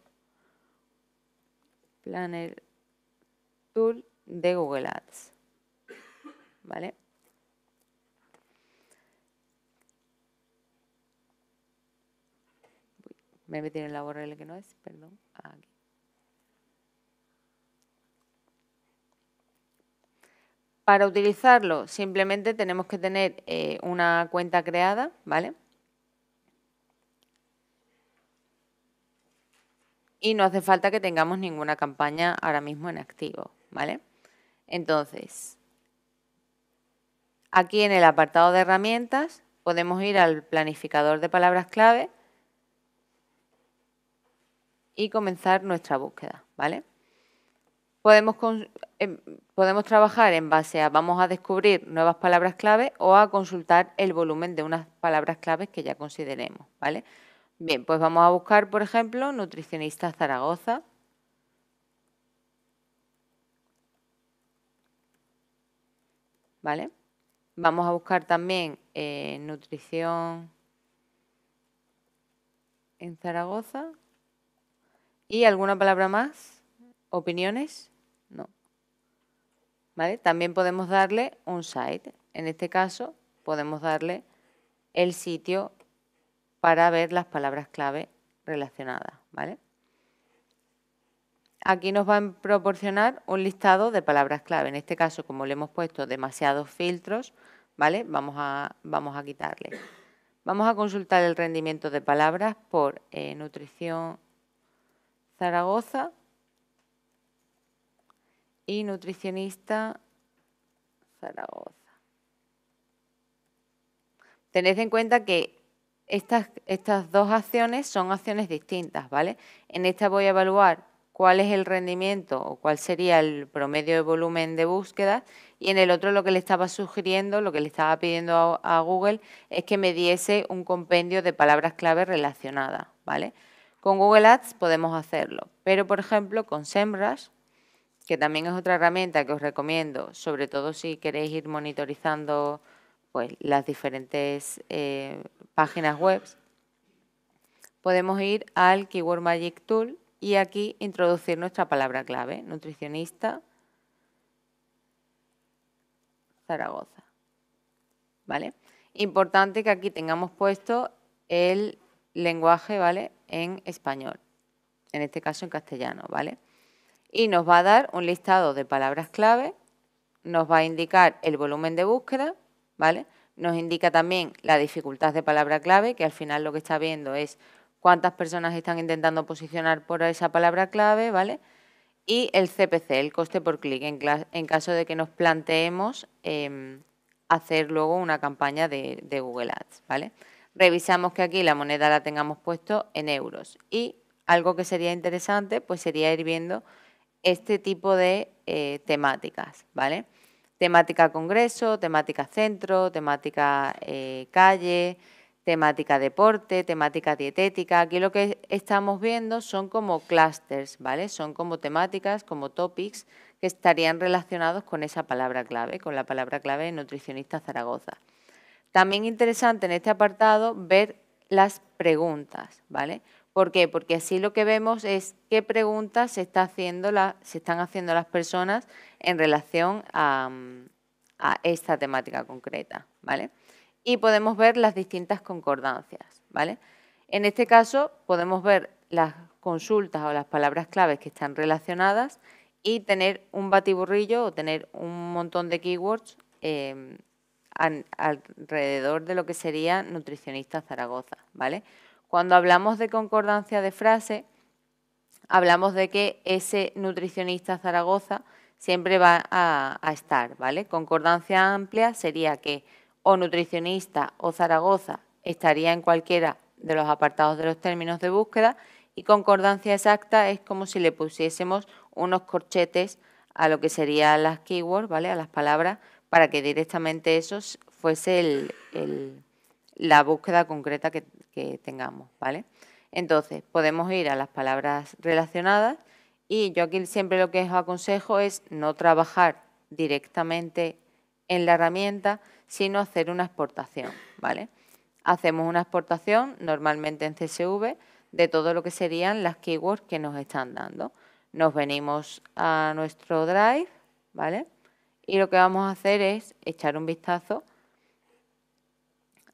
Planner Tool de Google Ads. ¿Vale? Me metí en la URL que no es, perdón, aquí. Para utilizarlo simplemente tenemos que tener eh, una cuenta creada, ¿vale? Y no hace falta que tengamos ninguna campaña ahora mismo en activo, ¿vale? Entonces, aquí en el apartado de herramientas podemos ir al planificador de palabras clave y comenzar nuestra búsqueda, ¿vale? Em, podemos, trabajar en base a vamos a descubrir nuevas palabras claves o a consultar el volumen de unas palabras claves que ya consideremos, ¿vale? Bien, pues vamos a buscar, por ejemplo, nutricionista Zaragoza. ¿Vale? Vamos a buscar también eh, nutrición en Zaragoza y alguna palabra más opiniones, no. ¿Vale? También podemos darle un site. En este caso, podemos darle el sitio para ver las palabras clave relacionadas. ¿vale? Aquí nos van a proporcionar un listado de palabras clave. En este caso, como le hemos puesto demasiados filtros, ¿vale? vamos, a, vamos a quitarle. Vamos a consultar el rendimiento de palabras por eh, Nutrición Zaragoza y nutricionista Zaragoza. Tened en cuenta que estas, estas dos acciones son acciones distintas, ¿vale? En esta voy a evaluar cuál es el rendimiento o cuál sería el promedio de volumen de búsqueda. y en el otro lo que le estaba sugiriendo, lo que le estaba pidiendo a, Google es que me diese un compendio de palabras clave relacionadas, ¿vale? Con Google Ads podemos hacerlo, pero por ejemplo con SEMrush que también es otra herramienta que os recomiendo, sobre todo si queréis ir monitorizando pues, las diferentes eh, páginas web, podemos ir al Keyword Magic Tool y aquí introducir nuestra palabra clave, nutricionista Zaragoza. ¿Vale? Importante que aquí tengamos puesto el lenguaje, ¿vale? En español, en este caso en castellano, ¿vale? y nos va a dar un listado de palabras clave, nos va a indicar el volumen de búsqueda, ¿vale? Nos indica también la dificultad de palabra clave, que al final lo que está viendo es cuántas personas están intentando posicionar por esa palabra clave, ¿vale? Y el CPC, el coste por clic, en, caso de que nos planteemos em, hacer luego una campaña de, de Google Ads, ¿vale? Revisamos que aquí la moneda la tengamos puesto en euros y algo que sería interesante pues sería ir viendo este tipo de eh, temáticas, ¿vale? Temática congreso, temática centro, temática eh, calle, temática deporte, temática dietética. Aquí lo que estamos viendo son como clusters, ¿vale? Son como temáticas, como topics que estarían relacionados con esa palabra clave, con la palabra clave nutricionista Zaragoza. También interesante en este apartado ver las preguntas, ¿vale? ¿Por qué? Porque así lo que vemos es qué preguntas se, están haciendo las personas en relación mm, a, esta temática concreta, ¿vale? Y podemos ver las distintas concordancias, ¿vale? En este caso podemos ver las consultas o las palabras claves que están relacionadas y tener un batiburrillo o tener un montón de keywords em, alrededor de lo que sería nutricionista Zaragoza, ¿vale? Cuando hablamos de concordancia de frase, hablamos de que ese nutricionista Zaragoza siempre va a, estar, ¿vale? Concordancia amplia sería que o nutricionista o Zaragoza estaría en cualquiera de los apartados de los términos de búsqueda y concordancia exacta es como si le pusiésemos unos corchetes a lo que serían las keywords, ¿vale? A las palabras, para que directamente eso fuese el, la búsqueda concreta que, tengamos, ¿vale? Entonces, podemos ir a las palabras relacionadas y yo aquí siempre lo que os aconsejo es no trabajar directamente en la herramienta, sino hacer una exportación, ¿vale? Hacemos una exportación, normalmente en CSV, de todo lo que serían las keywords que nos están dando. Nos venimos a nuestro Drive, ¿vale? Y lo que vamos a hacer es echar un vistazo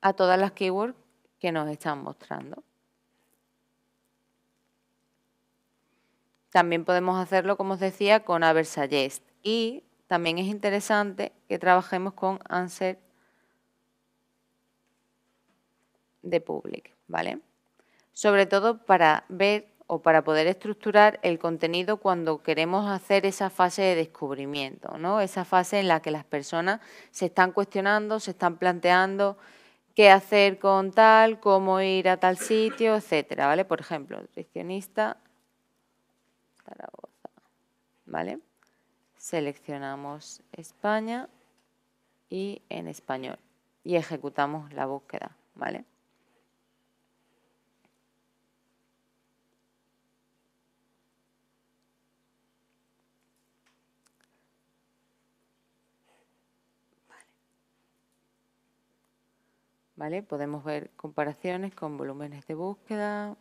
a todas las keywords que nos están mostrando. También podemos hacerlo, como os decía, con Aversuggest. Y también es interesante que trabajemos con Answer de Public, ¿vale? Sobre todo para ver o para poder estructurar el contenido cuando queremos hacer esa fase de descubrimiento, ¿no? Esa fase en la que las personas se están cuestionando, se están planteando qué hacer con tal, cómo ir a tal sitio, etcétera, ¿vale? Por ejemplo, nutricionista, ¿vale? Seleccionamos España y en español y ejecutamos la búsqueda, ¿vale? Podemos ver comparaciones con volúmenes de búsqueda.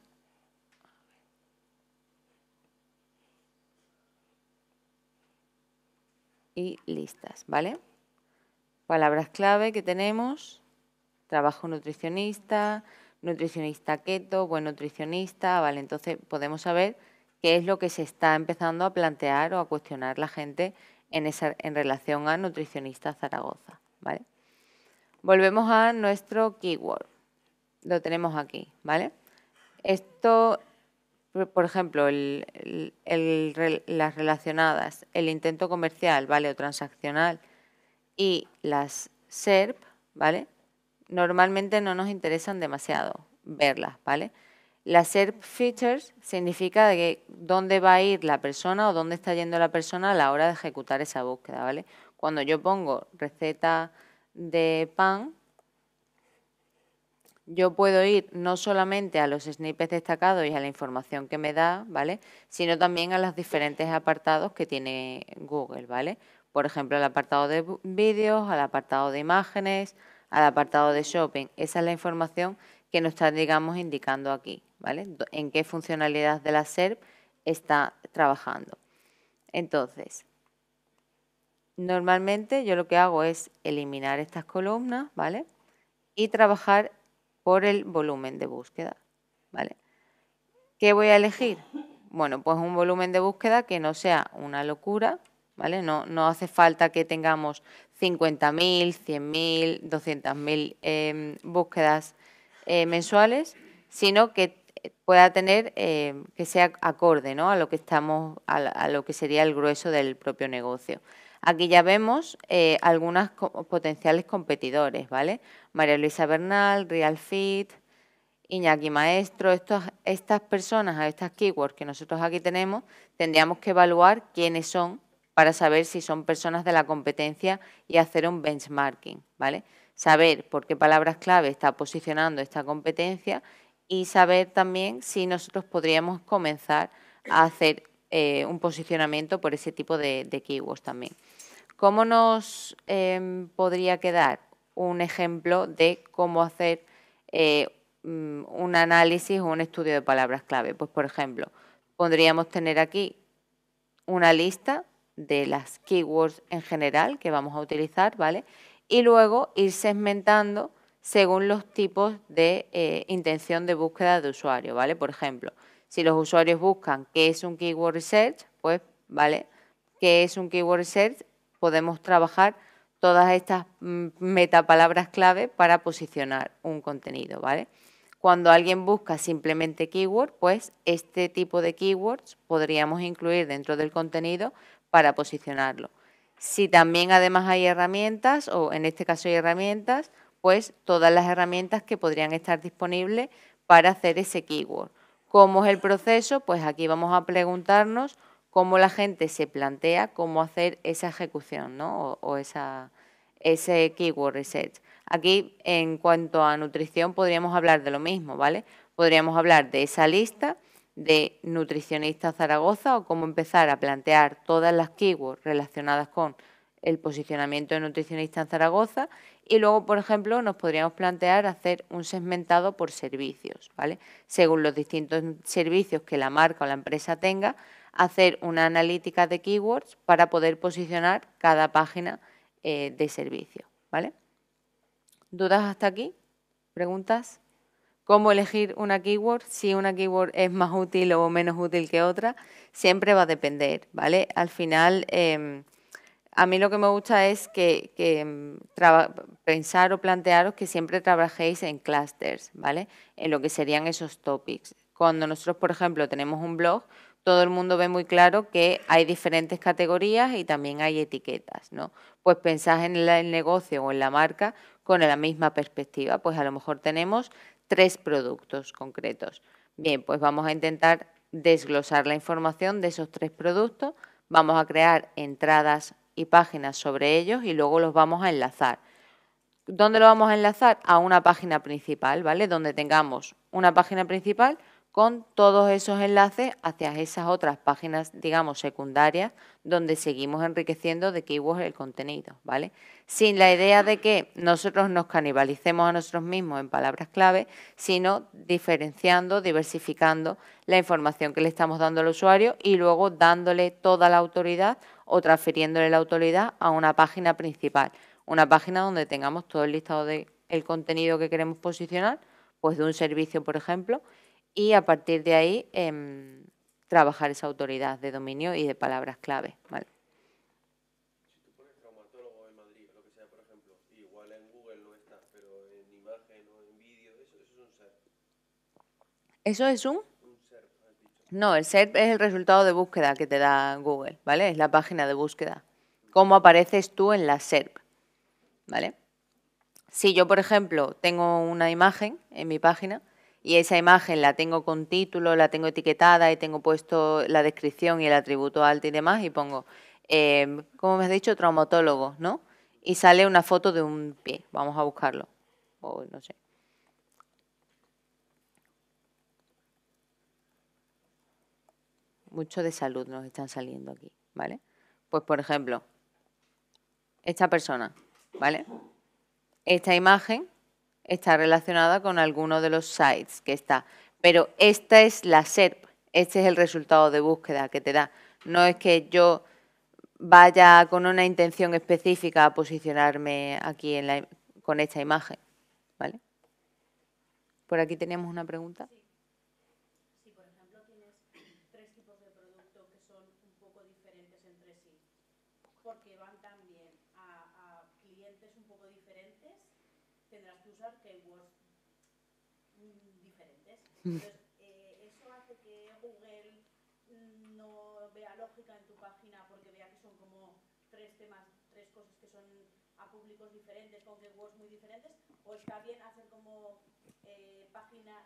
Y listas, ¿vale? Palabras clave que tenemos, trabajo nutricionista, nutricionista keto, buen nutricionista, ¿vale? Entonces podemos saber qué es lo que se está empezando a plantear o a cuestionar la gente en, esa, en relación a nutricionista Zaragoza, ¿vale? Volvemos a nuestro keyword. Lo tenemos aquí, ¿vale? Esto, por ejemplo, las relacionadas, el intento comercial, ¿vale? O transaccional y las SERP, ¿vale? Normalmente no nos interesan demasiado verlas, ¿vale? Las SERP features significa que dónde va a ir la persona o dónde está yendo la persona a la hora de ejecutar esa búsqueda, ¿vale? Cuando yo pongo receta de pan, yo puedo ir no solamente a los snippets destacados y a la información que me da, ¿vale? Sino también a los diferentes apartados que tiene Google, ¿vale? Por ejemplo, al apartado de vídeos, al apartado de imágenes, al apartado de shopping. Esa es la información que nos está, digamos, indicando aquí, ¿vale? En qué funcionalidad de la SERP está trabajando. Entonces, Normalmente yo lo que hago es eliminar estas columnas, ¿vale? Y trabajar por el volumen de búsqueda, ¿vale? ¿Qué voy a elegir? Bueno, pues un volumen de búsqueda que no sea una locura, ¿vale? No, hace falta que tengamos 50.000, 100.000, 200.000 búsquedas eh, mensuales, sino que pueda tener eh, que sea acorde a lo que estamos a lo que sería el grueso del propio negocio. Aquí ya vemos eh, algunos potenciales competidores, ¿vale? María Luisa Bernal, Real Fit, Iñaki Maestro, estas personas, estas keywords que nosotros aquí tenemos, tendríamos que evaluar quiénes son para saber si son personas de la competencia y hacer un benchmarking, ¿vale? Saber por qué palabras clave está posicionando esta competencia y saber también si nosotros podríamos comenzar a hacer eh, un posicionamiento por ese tipo de keywords también. ¿Cómo nos em, podría quedar un ejemplo de cómo hacer eh, mm, un análisis o un estudio de palabras clave? Pues, por ejemplo, podríamos tener aquí una lista de las keywords en general que vamos a utilizar, ¿vale? Y luego ir segmentando según los tipos de eh, intención de búsqueda de usuario, ¿vale? Por ejemplo, si los usuarios buscan qué es un keyword search, pues, ¿vale? ¿Qué es un keyword search? podemos trabajar todas estas mm, metapalabras clave para posicionar un contenido, ¿vale? Cuando alguien busca simplemente keyword, pues este tipo de keywords podríamos incluir dentro del contenido para posicionarlo. Si también además hay herramientas, o en este caso hay herramientas, pues todas las herramientas que podrían estar disponibles para hacer ese keyword. ¿Cómo es el proceso? Pues aquí vamos a preguntarnos cómo la gente se plantea cómo hacer esa ejecución ¿no? o, ese keyword research. Aquí, en cuanto a nutrición, podríamos hablar de lo mismo, ¿vale? Podríamos hablar de esa lista de nutricionista Zaragoza o cómo empezar a plantear todas las keywords relacionadas con el posicionamiento de nutricionista en Zaragoza y luego, por ejemplo, nos podríamos plantear hacer un segmentado por servicios, ¿vale? Según los distintos servicios que la marca o la empresa tenga, hacer una analítica de keywords para poder posicionar cada página eh, de servicio. ¿vale? ¿Dudas hasta aquí? ¿Preguntas? ¿Cómo elegir una keyword? Si una keyword es más útil o menos útil que otra, siempre va a depender, ¿vale? Al final, em, a mí lo que me gusta es que em, pensar o plantearos que siempre trabajéis en clusters, ¿vale? En lo que serían esos topics. Cuando nosotros, por ejemplo, tenemos un blog, todo el mundo ve muy claro que hay diferentes categorías y también hay etiquetas, ¿no? Pues pensás en el negocio o en la marca con la misma perspectiva, pues a lo mejor tenemos tres productos concretos. Bien, pues vamos a intentar desglosar la información de esos tres productos, vamos a crear entradas y páginas sobre ellos y luego los vamos a enlazar. ¿Dónde lo vamos a enlazar? A una página principal, ¿vale? Donde tengamos una página principal con todos esos enlaces hacia esas otras páginas, digamos, secundarias, donde seguimos enriqueciendo de Keyword el contenido, ¿vale? Sin la idea de que nosotros nos canibalicemos a nosotros mismos en palabras clave, sino diferenciando, diversificando la información que le estamos dando al usuario y luego dándole toda la autoridad o transfiriéndole la autoridad a una página principal, una página donde tengamos todo el listado del contenido que queremos posicionar, pues de un servicio, por ejemplo, y a partir de ahí em, trabajar esa autoridad de dominio y de palabras clave. ¿vale? ¿Eso es un? No, el SERP es el resultado de búsqueda que te da Google, ¿vale? Es la página de búsqueda. ¿Cómo apareces tú en la SERP? ¿Vale? Si yo, por ejemplo, tengo una imagen en mi página, y esa imagen la tengo con título, la tengo etiquetada y tengo puesto la descripción y el atributo alto y demás y pongo, em, como me has dicho, traumatólogo, ¿no? Y sale una foto de un pie, vamos a buscarlo, no sé. Mucho de salud nos están saliendo aquí, ¿vale? Pues por ejemplo, esta persona, ¿vale? Esta imagen está relacionada con alguno de los sites que está. Pero esta es la SERP, este es el resultado de búsqueda que te da. No es que yo vaya con una intención específica a posicionarme aquí en con esta imagen. ¿Vale? Por aquí tenemos una pregunta. porque van también a, clientes un poco diferentes tendrás que usar keywords mm, diferentes. Entonces, eh, eso hace que Google mm, no vea lógica en tu página porque vea que son como tres temas, tres cosas que son a públicos diferentes, con keywords muy diferentes, o está bien hacer como eh,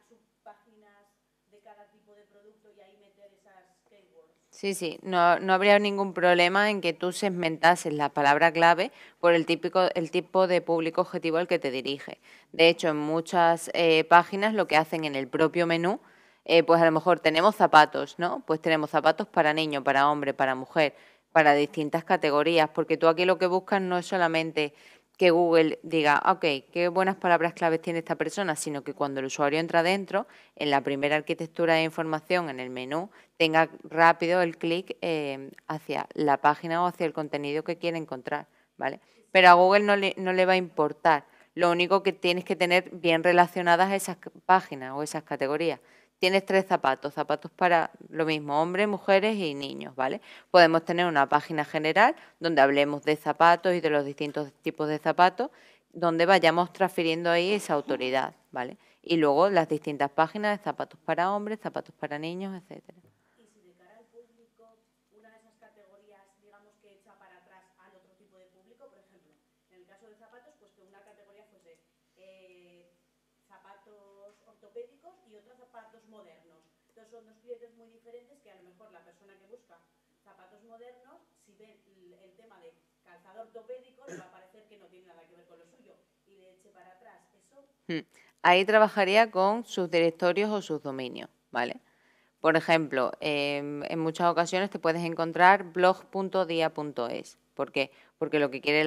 subpáginas de cada tipo de producto y ahí meter esas keywords. Sí, sí, no, habría ningún problema en que tú segmentases la palabra clave por el, típico, el tipo de público objetivo al que te dirige. De hecho, en muchas eh, páginas lo que hacen en el propio menú, eh, pues a lo mejor tenemos zapatos, ¿no? Pues tenemos zapatos para niño, para hombre, para mujer, para distintas categorías, porque tú aquí lo que buscas no es solamente que Google diga, ok, qué buenas palabras claves tiene esta persona, sino que cuando el usuario entra dentro, en la primera arquitectura de información, en el menú, tenga rápido el clic em, hacia la página o hacia el contenido que quiere encontrar, ¿vale? Pero a Google no le, no le va a importar. Lo único que tienes que tener bien relacionadas esas páginas o esas categorías tienes tres zapatos, zapatos para lo mismo, hombres, mujeres y niños, ¿vale? Podemos tener una página general donde hablemos de zapatos y de los distintos tipos de zapatos, donde vayamos transfiriendo ahí esa autoridad, ¿vale? Y luego las distintas páginas de zapatos para hombres, zapatos para niños, etcétera. va a parecer que no tiene nada que ver con y le eche para atrás. Eso... Hmm. Ahí trabajaría con sus directorios o sus dominios, ¿vale? Por ejemplo, em, en muchas ocasiones te puedes encontrar blog.dia.es. ¿Por qué? Porque lo que, quiere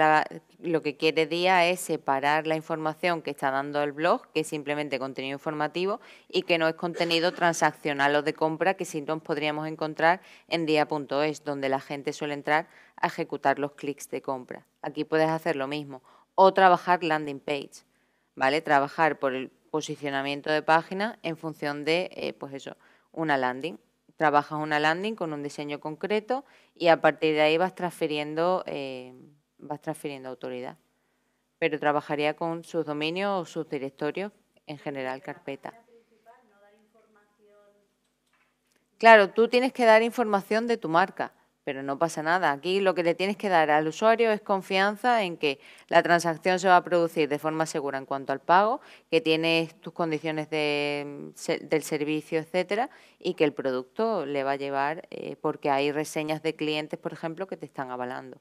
lo que quiere Día es separar la información que está dando el blog, que es simplemente contenido informativo y que no es contenido transaccional o de compra, que sí nos podríamos encontrar en Día.es, donde la gente suele entrar a ejecutar los clics de compra. Aquí puedes hacer lo mismo o trabajar landing page, ¿vale? Trabajar por el posicionamiento de página en función de, eh, pues eso, una landing. Trabajas una landing con un diseño concreto y a partir de ahí vas transfiriendo, eh, vas transfiriendo autoridad. Pero trabajaría con sus dominios o sus directorios, en general carpeta. Claro, tú tienes que dar información de tu marca pero no pasa nada. Aquí lo que le tienes que dar al usuario es confianza en que la transacción se va a producir de forma segura en cuanto al pago, que tienes tus condiciones mm, del servicio, etcétera, y que el producto le va a llevar eh, porque hay reseñas de clientes, por ejemplo, que te están avalando.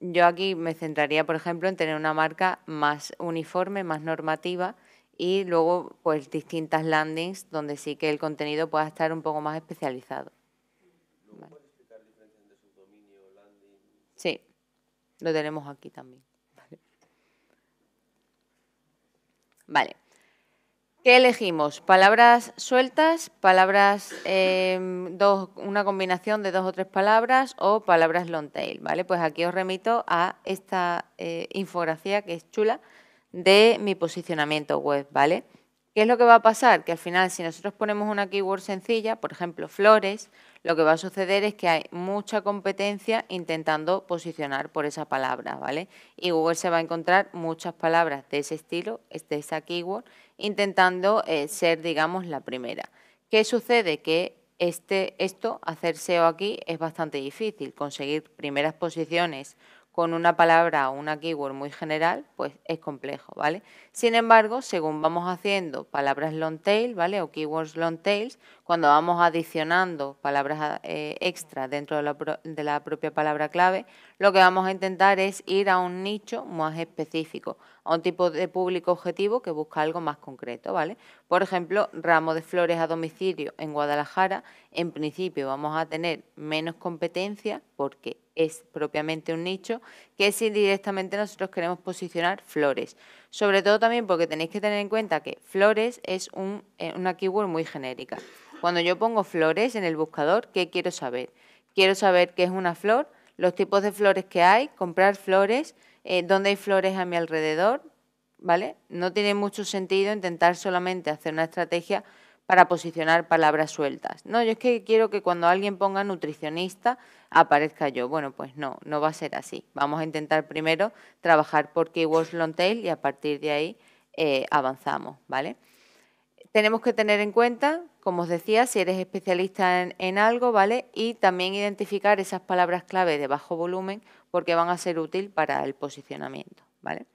Yo aquí me centraría, por ejemplo, en tener una marca más uniforme, más normativa y luego pues distintas landings donde sí que el contenido pueda estar un poco más especializado. Lo tenemos aquí también. Vale. ¿Qué elegimos? Palabras sueltas, palabras, em, una combinación de dos o tres palabras o palabras long tail, ¿vale? Pues aquí os remito a esta eh, infografía que es chula de mi posicionamiento web, ¿vale? ¿Qué es lo que va a pasar? Que al final, si nosotros ponemos una keyword sencilla, por ejemplo, flores, lo que va a suceder es que hay mucha competencia intentando posicionar por esa palabra, ¿vale? Y Google se va a encontrar muchas palabras de ese estilo, de esa keyword, intentando eh, ser, digamos, la primera. ¿Qué sucede? Que este, esto, hacer SEO aquí, es bastante difícil. Conseguir primeras posiciones con una palabra o una keyword muy general, pues es complejo, ¿vale? Sin embargo, según vamos haciendo palabras long tail, ¿vale? O keywords long tails, cuando vamos adicionando palabras ah, eh, extra dentro de la, propia palabra clave, lo que vamos a intentar es ir a un nicho más específico, a un tipo de público objetivo que busca algo más concreto, ¿vale? Por ejemplo, ramo de flores a domicilio en Guadalajara, en principio vamos a tener menos competencia porque es propiamente un nicho que si directamente nosotros queremos posicionar flores. Sobre todo también porque tenéis que tener en cuenta que flores es eh, una keyword muy genérica. Cuando yo pongo flores en el buscador, ¿qué quiero saber? Quiero saber qué es una flor, los tipos de flores que hay, comprar flores, eh, dónde hay flores a mi alrededor, ¿vale? No tiene mucho sentido intentar solamente hacer una estrategia para posicionar palabras sueltas. No, yo es que quiero que cuando alguien ponga nutricionista aparezca yo. Bueno, pues no, no va a ser así. Vamos a intentar primero trabajar por keywords long tail y a partir de ahí eh, avanzamos, ¿vale? Tenemos que tener en cuenta, como os decía, si eres especialista en, en algo, ¿vale? Y también identificar esas palabras clave de bajo volumen porque van a ser útil para el posicionamiento, ¿vale?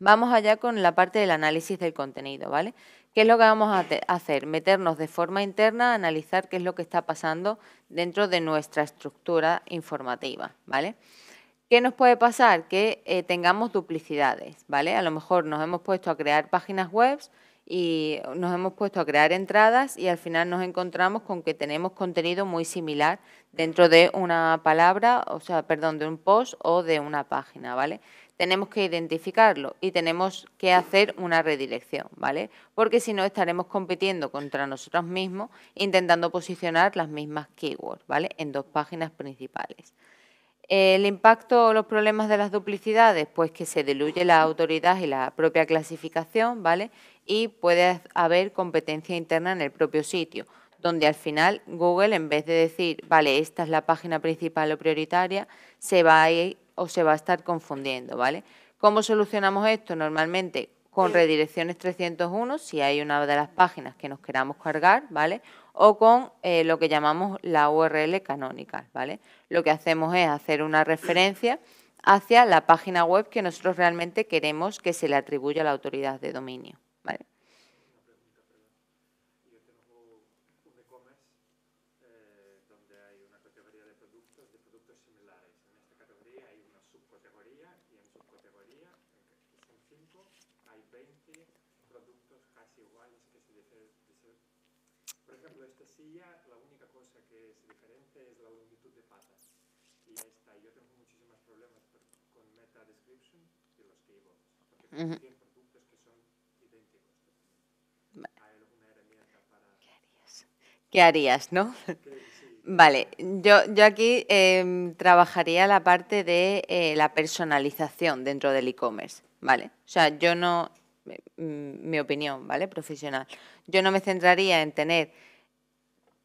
Vamos allá con la parte del análisis del contenido, ¿vale? ¿Qué es lo que vamos a hacer? Meternos de forma interna a analizar qué es lo que está pasando dentro de nuestra estructura informativa, ¿vale? ¿Qué nos puede pasar? Que eh, tengamos duplicidades, ¿vale? A lo mejor nos hemos puesto a crear páginas web y nos hemos puesto a crear entradas y al final nos encontramos con que tenemos contenido muy similar dentro de una palabra, o sea, perdón, de un post o de una página, ¿vale? tenemos que identificarlo y tenemos que hacer una redirección, ¿vale? Porque si no estaremos compitiendo contra nosotros mismos intentando posicionar las mismas keywords, ¿vale? En dos páginas principales. El impacto o los problemas de las duplicidades, pues que se diluye la autoridad y la propia clasificación, ¿vale? Y puede haber competencia interna en el propio sitio, donde al final Google, en vez de decir, vale, esta es la página principal o prioritaria, se va a ir o se va a estar confundiendo, ¿vale? ¿Cómo solucionamos esto? Normalmente con redirecciones 301, si hay una de las páginas que nos queramos cargar, ¿vale? O con eh, lo que llamamos la URL canónica, ¿vale? Lo que hacemos es hacer una referencia hacia la página web que nosotros realmente queremos que se le atribuya a la autoridad de dominio. ¿Qué harías, no? Vale, yo, yo aquí em, trabajaría la parte de eh, la personalización dentro del e-commerce, ¿vale? O sea, yo no, mm, mi opinión, ¿vale? Profesional. Yo no me centraría en tener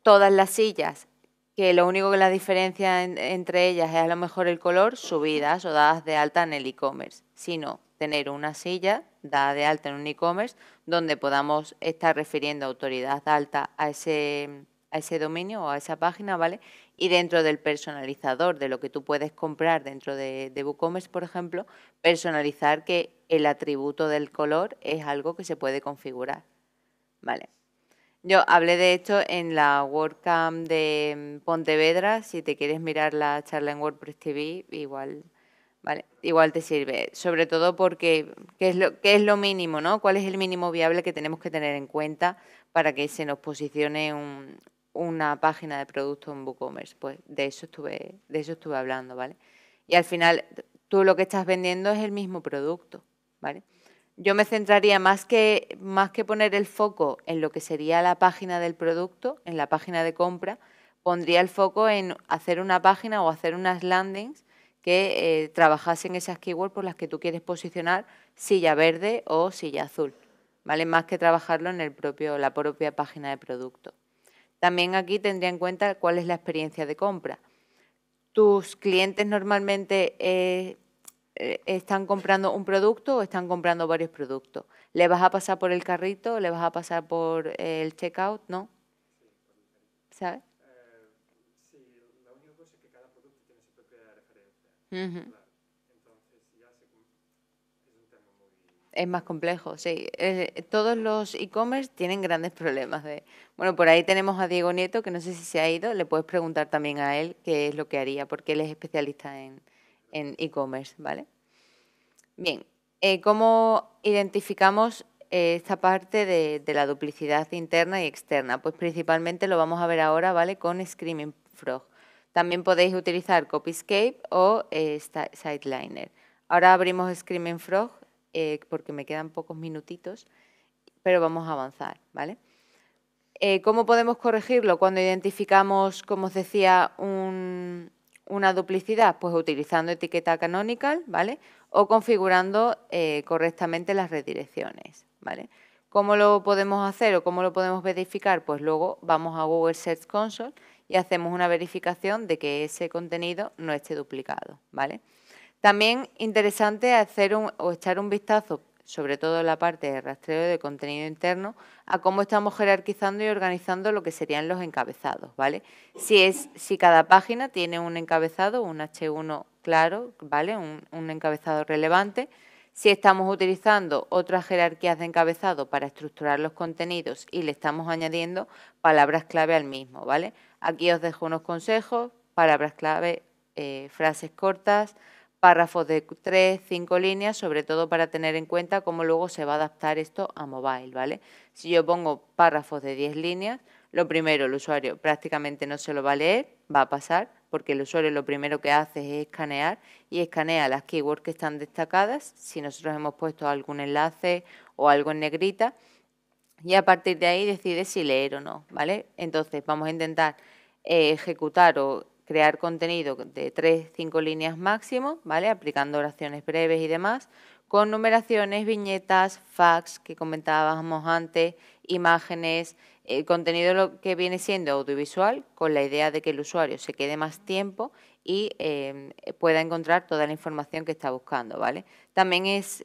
todas las sillas que lo único que la diferencia entre ellas es a lo mejor el color, subidas o dadas de alta en el e-commerce, sino tener una silla dada de alta en un e-commerce donde podamos estar refiriendo autoridad alta a ese, a ese dominio o a esa página, ¿vale? Y dentro del personalizador, de lo que tú puedes comprar dentro de, de WooCommerce, por ejemplo, personalizar que el atributo del color es algo que se puede configurar, ¿vale? Yo hablé de esto en la WordCamp de Pontevedra. Si te quieres mirar la charla en WordPress TV, igual Igual te sirve, sobre todo porque ¿qué es, lo, qué es lo mínimo, ¿no? ¿Cuál es el mínimo viable que tenemos que tener en cuenta para que se nos posicione una página de producto en WooCommerce? Pues de eso estuve, de eso estuve hablando, ¿vale? Y al final, tú lo que estás vendiendo es el mismo producto, ¿vale? Yo me centraría más que, más que poner el foco en lo que sería la página del producto, en la página de compra, pondría el foco en hacer una página o hacer unas landings que eh, trabajasen esas keywords por las que tú quieres posicionar silla verde o silla azul, ¿vale? Más que trabajarlo en el propio, la propia página de producto. También aquí tendría en cuenta cuál es la experiencia de compra. ¿Tus clientes normalmente eh, eh, están comprando un producto o están comprando varios productos? ¿Le vas a pasar por el carrito? ¿Le vas a pasar por el checkout? ¿No? ¿Sabes? es más complejo, sí. Eh, todos los e-commerce tienen grandes problemas. De... Bueno, por ahí tenemos a Diego Nieto, que no sé si se ha ido, le puedes preguntar también a él qué es lo que haría, porque él es especialista en e-commerce, ¿vale? Bien, eh, ¿cómo identificamos eh, esta parte de, de, la duplicidad interna y externa? Pues principalmente lo vamos a ver ahora, ¿vale? Con Screaming Frog. También podéis utilizar Copyscape o eh, Sideliner. Ahora abrimos Screaming Frog eh, porque me quedan pocos minutitos, pero vamos a avanzar, ¿vale? Eh, ¿Cómo podemos corregirlo cuando identificamos, como os decía, una duplicidad? Pues utilizando etiqueta canonical, ¿vale? O configurando correctamente las redirecciones, ¿vale? ¿Cómo lo podemos hacer o cómo lo podemos verificar? Pues luego vamos a Google Search Console y hacemos una verificación de que ese contenido no esté duplicado, ¿vale? También interesante hacer un, o echar un vistazo, sobre todo en la parte de rastreo de contenido interno, a cómo estamos jerarquizando y organizando lo que serían los encabezados, ¿vale? Si, es, si cada página tiene un encabezado, un H1 claro, ¿vale? un encabezado relevante, si estamos utilizando otras jerarquías de encabezado para estructurar los contenidos y le estamos añadiendo palabras clave al mismo, ¿vale? Aquí os dejo unos consejos, palabras clave, eh, frases cortas, párrafos de tres, cinco líneas, sobre todo para tener en cuenta cómo luego se va a adaptar esto a mobile, ¿vale? Si yo pongo párrafos de 10 líneas, lo primero, el usuario prácticamente no se lo va a leer, va a pasar, porque el usuario lo primero que hace es escanear y escanea las keywords que están destacadas, si nosotros hemos puesto algún enlace o algo en negrita, y a partir de ahí decide si leer o no, ¿vale? Entonces vamos a intentar eh, ejecutar o crear contenido de 3, cinco líneas máximo, ¿vale? Aplicando oraciones breves y demás, con numeraciones, viñetas, fax que comentábamos antes, imágenes, el contenido lo que viene siendo audiovisual con la idea de que el usuario se quede más tiempo y em, pueda encontrar toda la información que está buscando, ¿vale? También es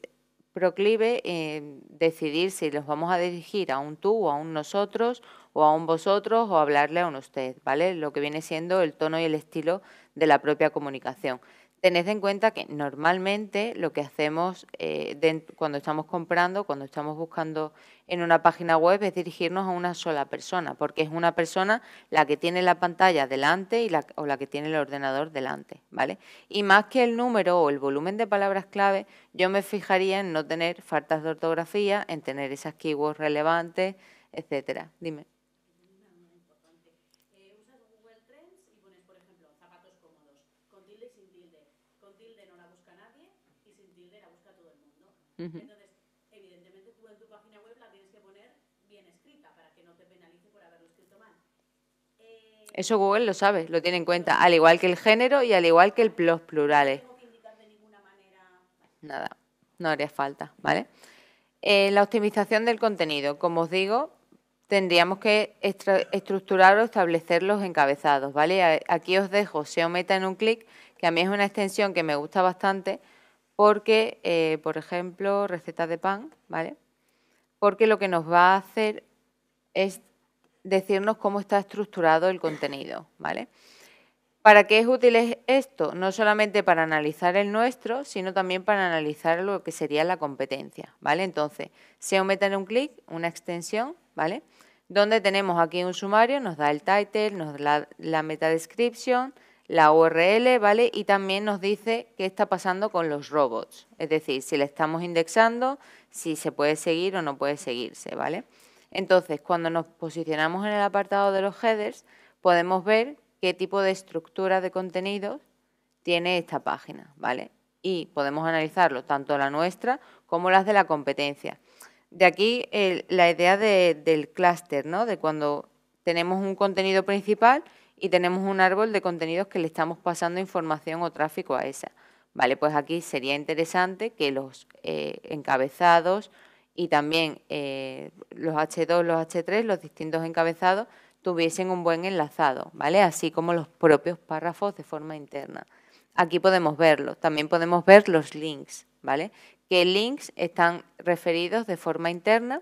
proclive em, decidir si los vamos a dirigir a un tú o a un nosotros o a un vosotros o hablarle a un usted, ¿vale? Lo que viene siendo el tono y el estilo de la propia comunicación tened en cuenta que normalmente lo que hacemos eh, cuando estamos comprando, cuando estamos buscando en una página web, es dirigirnos a una sola persona, porque es una persona la que tiene la pantalla delante y la, o la que tiene el ordenador delante, ¿vale? Y más que el número o el volumen de palabras clave, yo me fijaría en no tener faltas de ortografía, en tener esas keywords relevantes, etcétera. Dime. Entonces, evidentemente tú en tu página web la tienes que poner bien escrita para que no te penalice por haberlo escrito mal. Eh, Eso Google lo sabe, lo tiene en cuenta, al igual que el género y al igual que el, plus plurales. No Nada, no haría falta, ¿vale? Eh, la optimización del contenido, como os digo, tendríamos que estructurar o establecer los encabezados, ¿vale? Aquí os dejo SEO Meta en un clic, que a mí es una extensión que me gusta bastante, porque, eh, por ejemplo, receta de pan, ¿vale? Porque lo que nos va a hacer es decirnos cómo está estructurado el contenido, ¿vale? ¿Para qué es útil esto? No solamente para analizar el nuestro, sino también para analizar lo que sería la competencia, ¿vale? Entonces, si en un clic, una extensión, ¿vale? Donde tenemos aquí un sumario, nos da el title, nos da la, la meta description, la URL, ¿vale? Y también nos dice qué está pasando con los robots, es decir, si le estamos indexando, si se puede seguir o no puede seguirse, ¿vale? Entonces, cuando nos posicionamos en el apartado de los headers, podemos ver qué tipo de estructura de contenidos tiene esta página, ¿vale? Y podemos analizarlo, tanto la nuestra como las de la competencia. De aquí eh, la idea del clúster, ¿no? De cuando tenemos un contenido principal y tenemos un árbol de contenidos que le estamos pasando información o tráfico a esa. Vale, pues aquí sería interesante que los eh, encabezados y también eh, los H2, los H3, los distintos encabezados, tuviesen un buen enlazado, ¿vale? Así como los propios párrafos de forma interna. Aquí podemos verlo. También podemos ver los links, ¿vale? Qué links están referidos de forma interna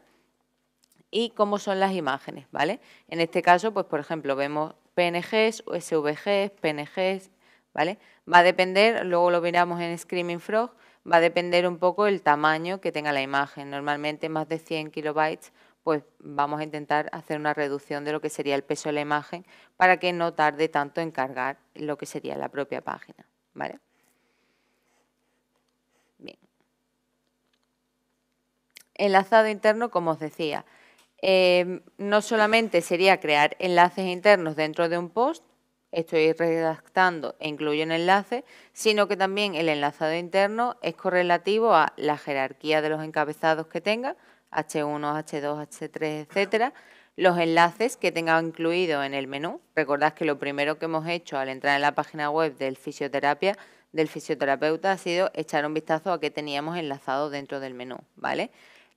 y cómo son las imágenes, ¿vale? En este caso, pues por ejemplo, vemos PNGs, SVGs, PNGs, ¿vale? Va a depender, luego lo miramos en Screaming Frog, va a depender un poco el tamaño que tenga la imagen. Normalmente más de 100 kilobytes, pues vamos a intentar hacer una reducción de lo que sería el peso de la imagen para que no tarde tanto en cargar lo que sería la propia página, ¿vale? Bien. Enlazado interno, como os decía, Em, no solamente sería crear enlaces internos dentro de un post, estoy redactando e incluyo un enlace, sino que también el enlazado interno es correlativo a la jerarquía de los encabezados que tenga, H1, H2, H3, etcétera, los enlaces que tenga incluido en el menú. Recordad que lo primero que hemos hecho al entrar en la página web del fisioterapia, del fisioterapeuta, ha sido echar un vistazo a qué teníamos enlazado dentro del menú, ¿vale?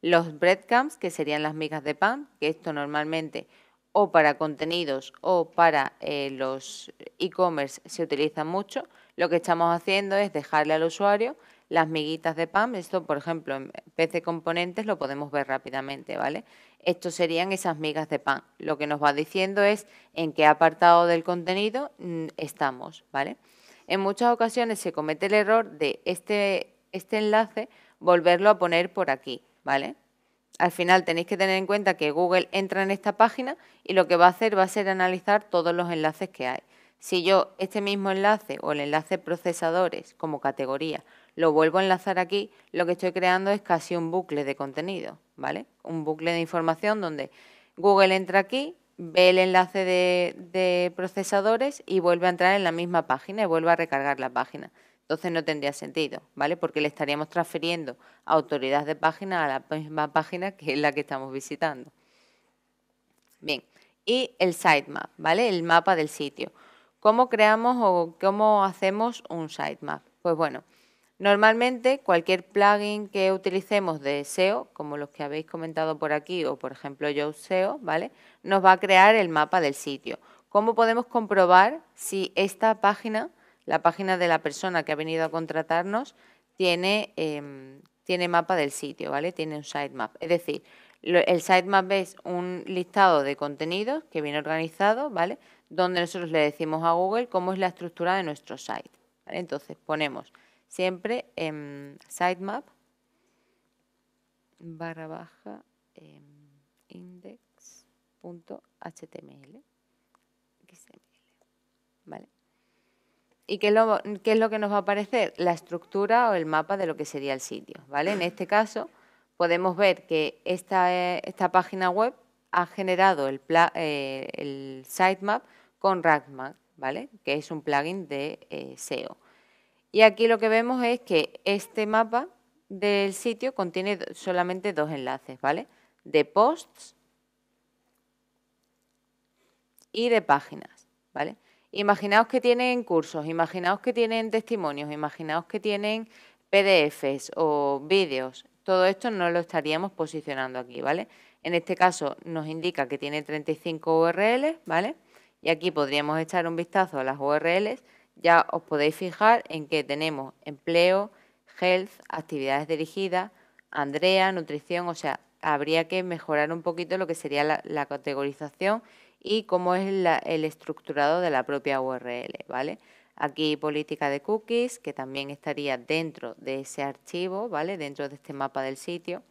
Los breadcrumbs, que serían las migas de pan, que esto normalmente o para contenidos o para eh, los e-commerce se utiliza mucho, lo que estamos haciendo es dejarle al usuario las miguitas de pan. Esto, por ejemplo, en PC Componentes lo podemos ver rápidamente, ¿vale? Estos serían esas migas de pan. Lo que nos va diciendo es en qué apartado del contenido mm, estamos, ¿vale? En muchas ocasiones se comete el error de este, este enlace volverlo a poner por aquí. ¿vale? Al final tenéis que tener en cuenta que Google entra en esta página y lo que va a hacer va a ser analizar todos los enlaces que hay. Si yo este mismo enlace o el enlace procesadores como categoría lo vuelvo a enlazar aquí, lo que estoy creando es casi un bucle de contenido, ¿vale? Un bucle de información donde Google entra aquí, ve el enlace de, de procesadores y vuelve a entrar en la misma página y vuelve a recargar la página. Entonces no tendría sentido, ¿vale? Porque le estaríamos transfiriendo autoridad de página a la misma página que es la que estamos visitando. Bien, y el sitemap, ¿vale? El mapa del sitio. ¿Cómo creamos o cómo hacemos un sitemap? Pues bueno, normalmente cualquier plugin que utilicemos de SEO, como los que habéis comentado por aquí o por ejemplo yo SEO, ¿vale? Nos va a crear el mapa del sitio. ¿Cómo podemos comprobar si esta página la página de la persona que ha venido a contratarnos tiene, em, tiene mapa del sitio, ¿vale? Tiene un sitemap. Es decir, el sitemap es un listado de contenidos que viene organizado, ¿vale? Donde nosotros le decimos a Google cómo es la estructura de nuestro site. Entonces ponemos siempre sitemap barra baja eh, em, index.html. ¿Vale? ¿Y qué es, lo, que nos va a aparecer? La estructura o el mapa de lo que sería el sitio, ¿vale? En este caso podemos ver que esta, esta página web ha generado el, eh, el sitemap con Rackmap, ¿vale? Que es un plugin de eh, SEO. Y aquí lo que vemos es que este mapa del sitio contiene solamente dos enlaces, ¿vale? De posts y de páginas, ¿vale? Imaginaos que tienen cursos, imaginaos que tienen testimonios, imaginaos que tienen PDFs o vídeos. Todo esto no lo estaríamos posicionando aquí, ¿vale? En este caso nos indica que tiene 35 URLs, ¿vale? Y aquí podríamos echar un vistazo a las URLs. Ya os podéis fijar en que tenemos empleo, health, actividades dirigidas, Andrea, nutrición, o sea, habría que mejorar un poquito lo que sería la categorización y cómo es el estructurado de la propia URL, ¿vale? Aquí política de cookies, que también estaría dentro de ese archivo, ¿vale? Dentro de este mapa del sitio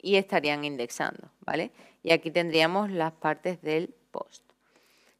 y estarían indexando, ¿vale? Y aquí tendríamos las partes del post.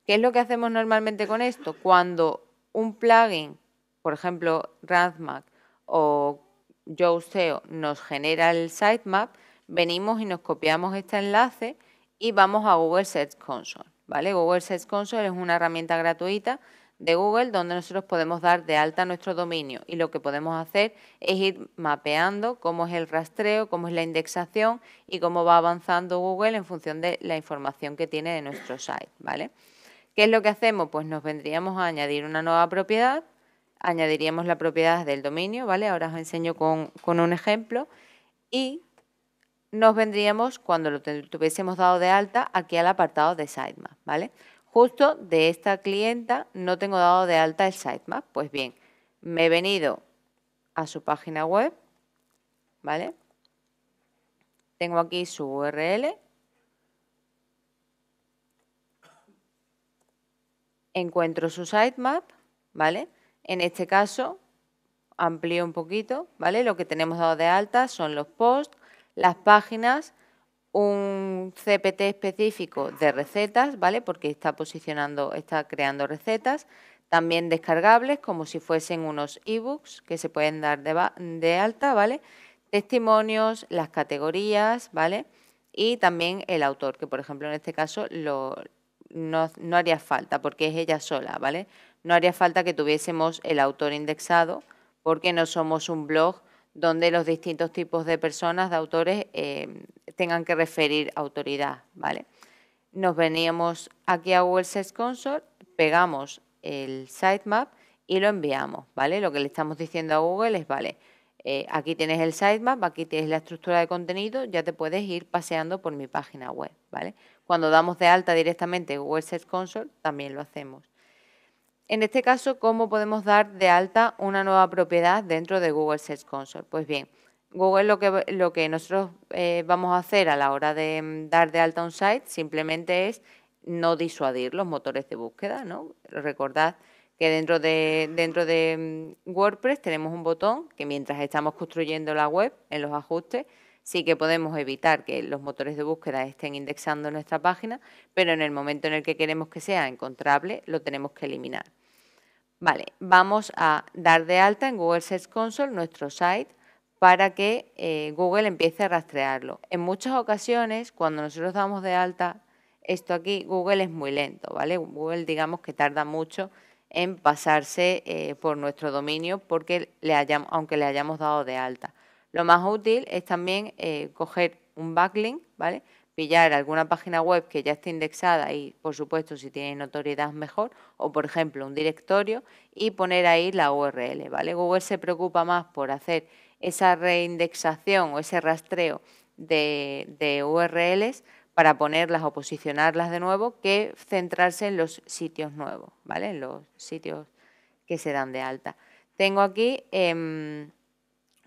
¿Qué es lo que hacemos normalmente con esto? Cuando un plugin, por ejemplo, RandMac o YoSEO nos genera el sitemap, venimos y nos copiamos este enlace y vamos a Google Search Console. ¿vale? Google Search Console es una herramienta gratuita de Google donde nosotros podemos dar de alta nuestro dominio y lo que podemos hacer es ir mapeando cómo es el rastreo, cómo es la indexación y cómo va avanzando Google en función de la información que tiene de nuestro site, ¿vale? ¿Qué es lo que hacemos? Pues nos vendríamos a añadir una nueva propiedad, añadiríamos la propiedad del dominio, ¿vale? Ahora os enseño con, con un ejemplo y nos vendríamos, cuando lo tuviésemos dado de alta, aquí al apartado de sitemap, ¿vale? Justo de esta clienta no tengo dado de alta el sitemap. Pues bien, me he venido a su página web, ¿vale? Tengo aquí su URL. Encuentro su sitemap, ¿vale? En este caso, amplío un poquito, ¿vale? Lo que tenemos dado de alta son los posts, las páginas, un CPT específico de recetas, ¿vale? Porque está posicionando, está creando recetas, también descargables como si fuesen unos ebooks que se pueden dar de, alta, ¿vale? Testimonios, las categorías, ¿vale? Y también el autor, que por ejemplo en este caso lo, no, no, haría falta porque es ella sola, ¿vale? No haría falta que tuviésemos el autor indexado porque no somos un blog donde los distintos tipos de personas, de autores, eh, tengan que referir autoridad. ¿vale? Nos veníamos aquí a Google Search Console, pegamos el sitemap y lo enviamos. ¿vale? Lo que le estamos diciendo a Google es, vale, eh, aquí tienes el sitemap, aquí tienes la estructura de contenido, ya te puedes ir paseando por mi página web. ¿vale? Cuando damos de alta directamente Google Search Console, también lo hacemos. En este caso, ¿cómo podemos dar de alta una nueva propiedad dentro de Google Search Console? Pues bien, Google lo que, nosotros eh, vamos a hacer a la hora de mm, dar de alta un site simplemente es no disuadir los motores de búsqueda. ¿no? Recordad que dentro dentro de mm, WordPress tenemos un botón que mientras estamos construyendo la web, en los ajustes, sí que podemos evitar que los motores de búsqueda estén indexando nuestra página, pero en el momento en el que queremos que sea encontrable, lo tenemos que eliminar. Vale, vamos a dar de alta en Google Search Console nuestro site para que eh, Google empiece a rastrearlo. En muchas ocasiones, cuando nosotros damos de alta esto aquí, Google es muy lento, ¿vale? Google digamos que tarda mucho en pasarse eh, por nuestro dominio porque le aunque le hayamos dado de alta. Lo más útil es también eh, coger un backlink, ¿vale? pillar alguna página web que ya esté indexada y, por supuesto, si tiene notoriedad mejor, o por ejemplo un directorio y poner ahí la URL, ¿vale? Google se preocupa más por hacer esa reindexación o ese rastreo de, URLs para ponerlas o posicionarlas de nuevo que centrarse en los sitios nuevos, ¿vale? En los sitios que se dan de alta. Tengo aquí... Em,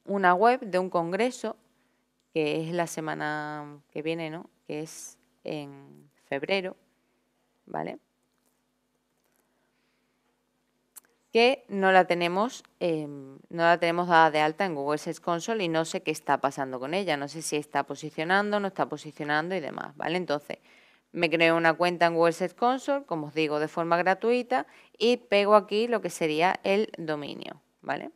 una web de un congreso que es la semana que viene, ¿no? Que es en febrero, ¿vale? que no la tenemos, em, no la tenemos dada de alta en Google Search Console y no sé qué está pasando con ella, no sé si está posicionando, no está posicionando y demás, ¿vale? Entonces, me creo una cuenta en Google Search Console, como os digo, de forma gratuita y pego aquí lo que sería el dominio, ¿vale?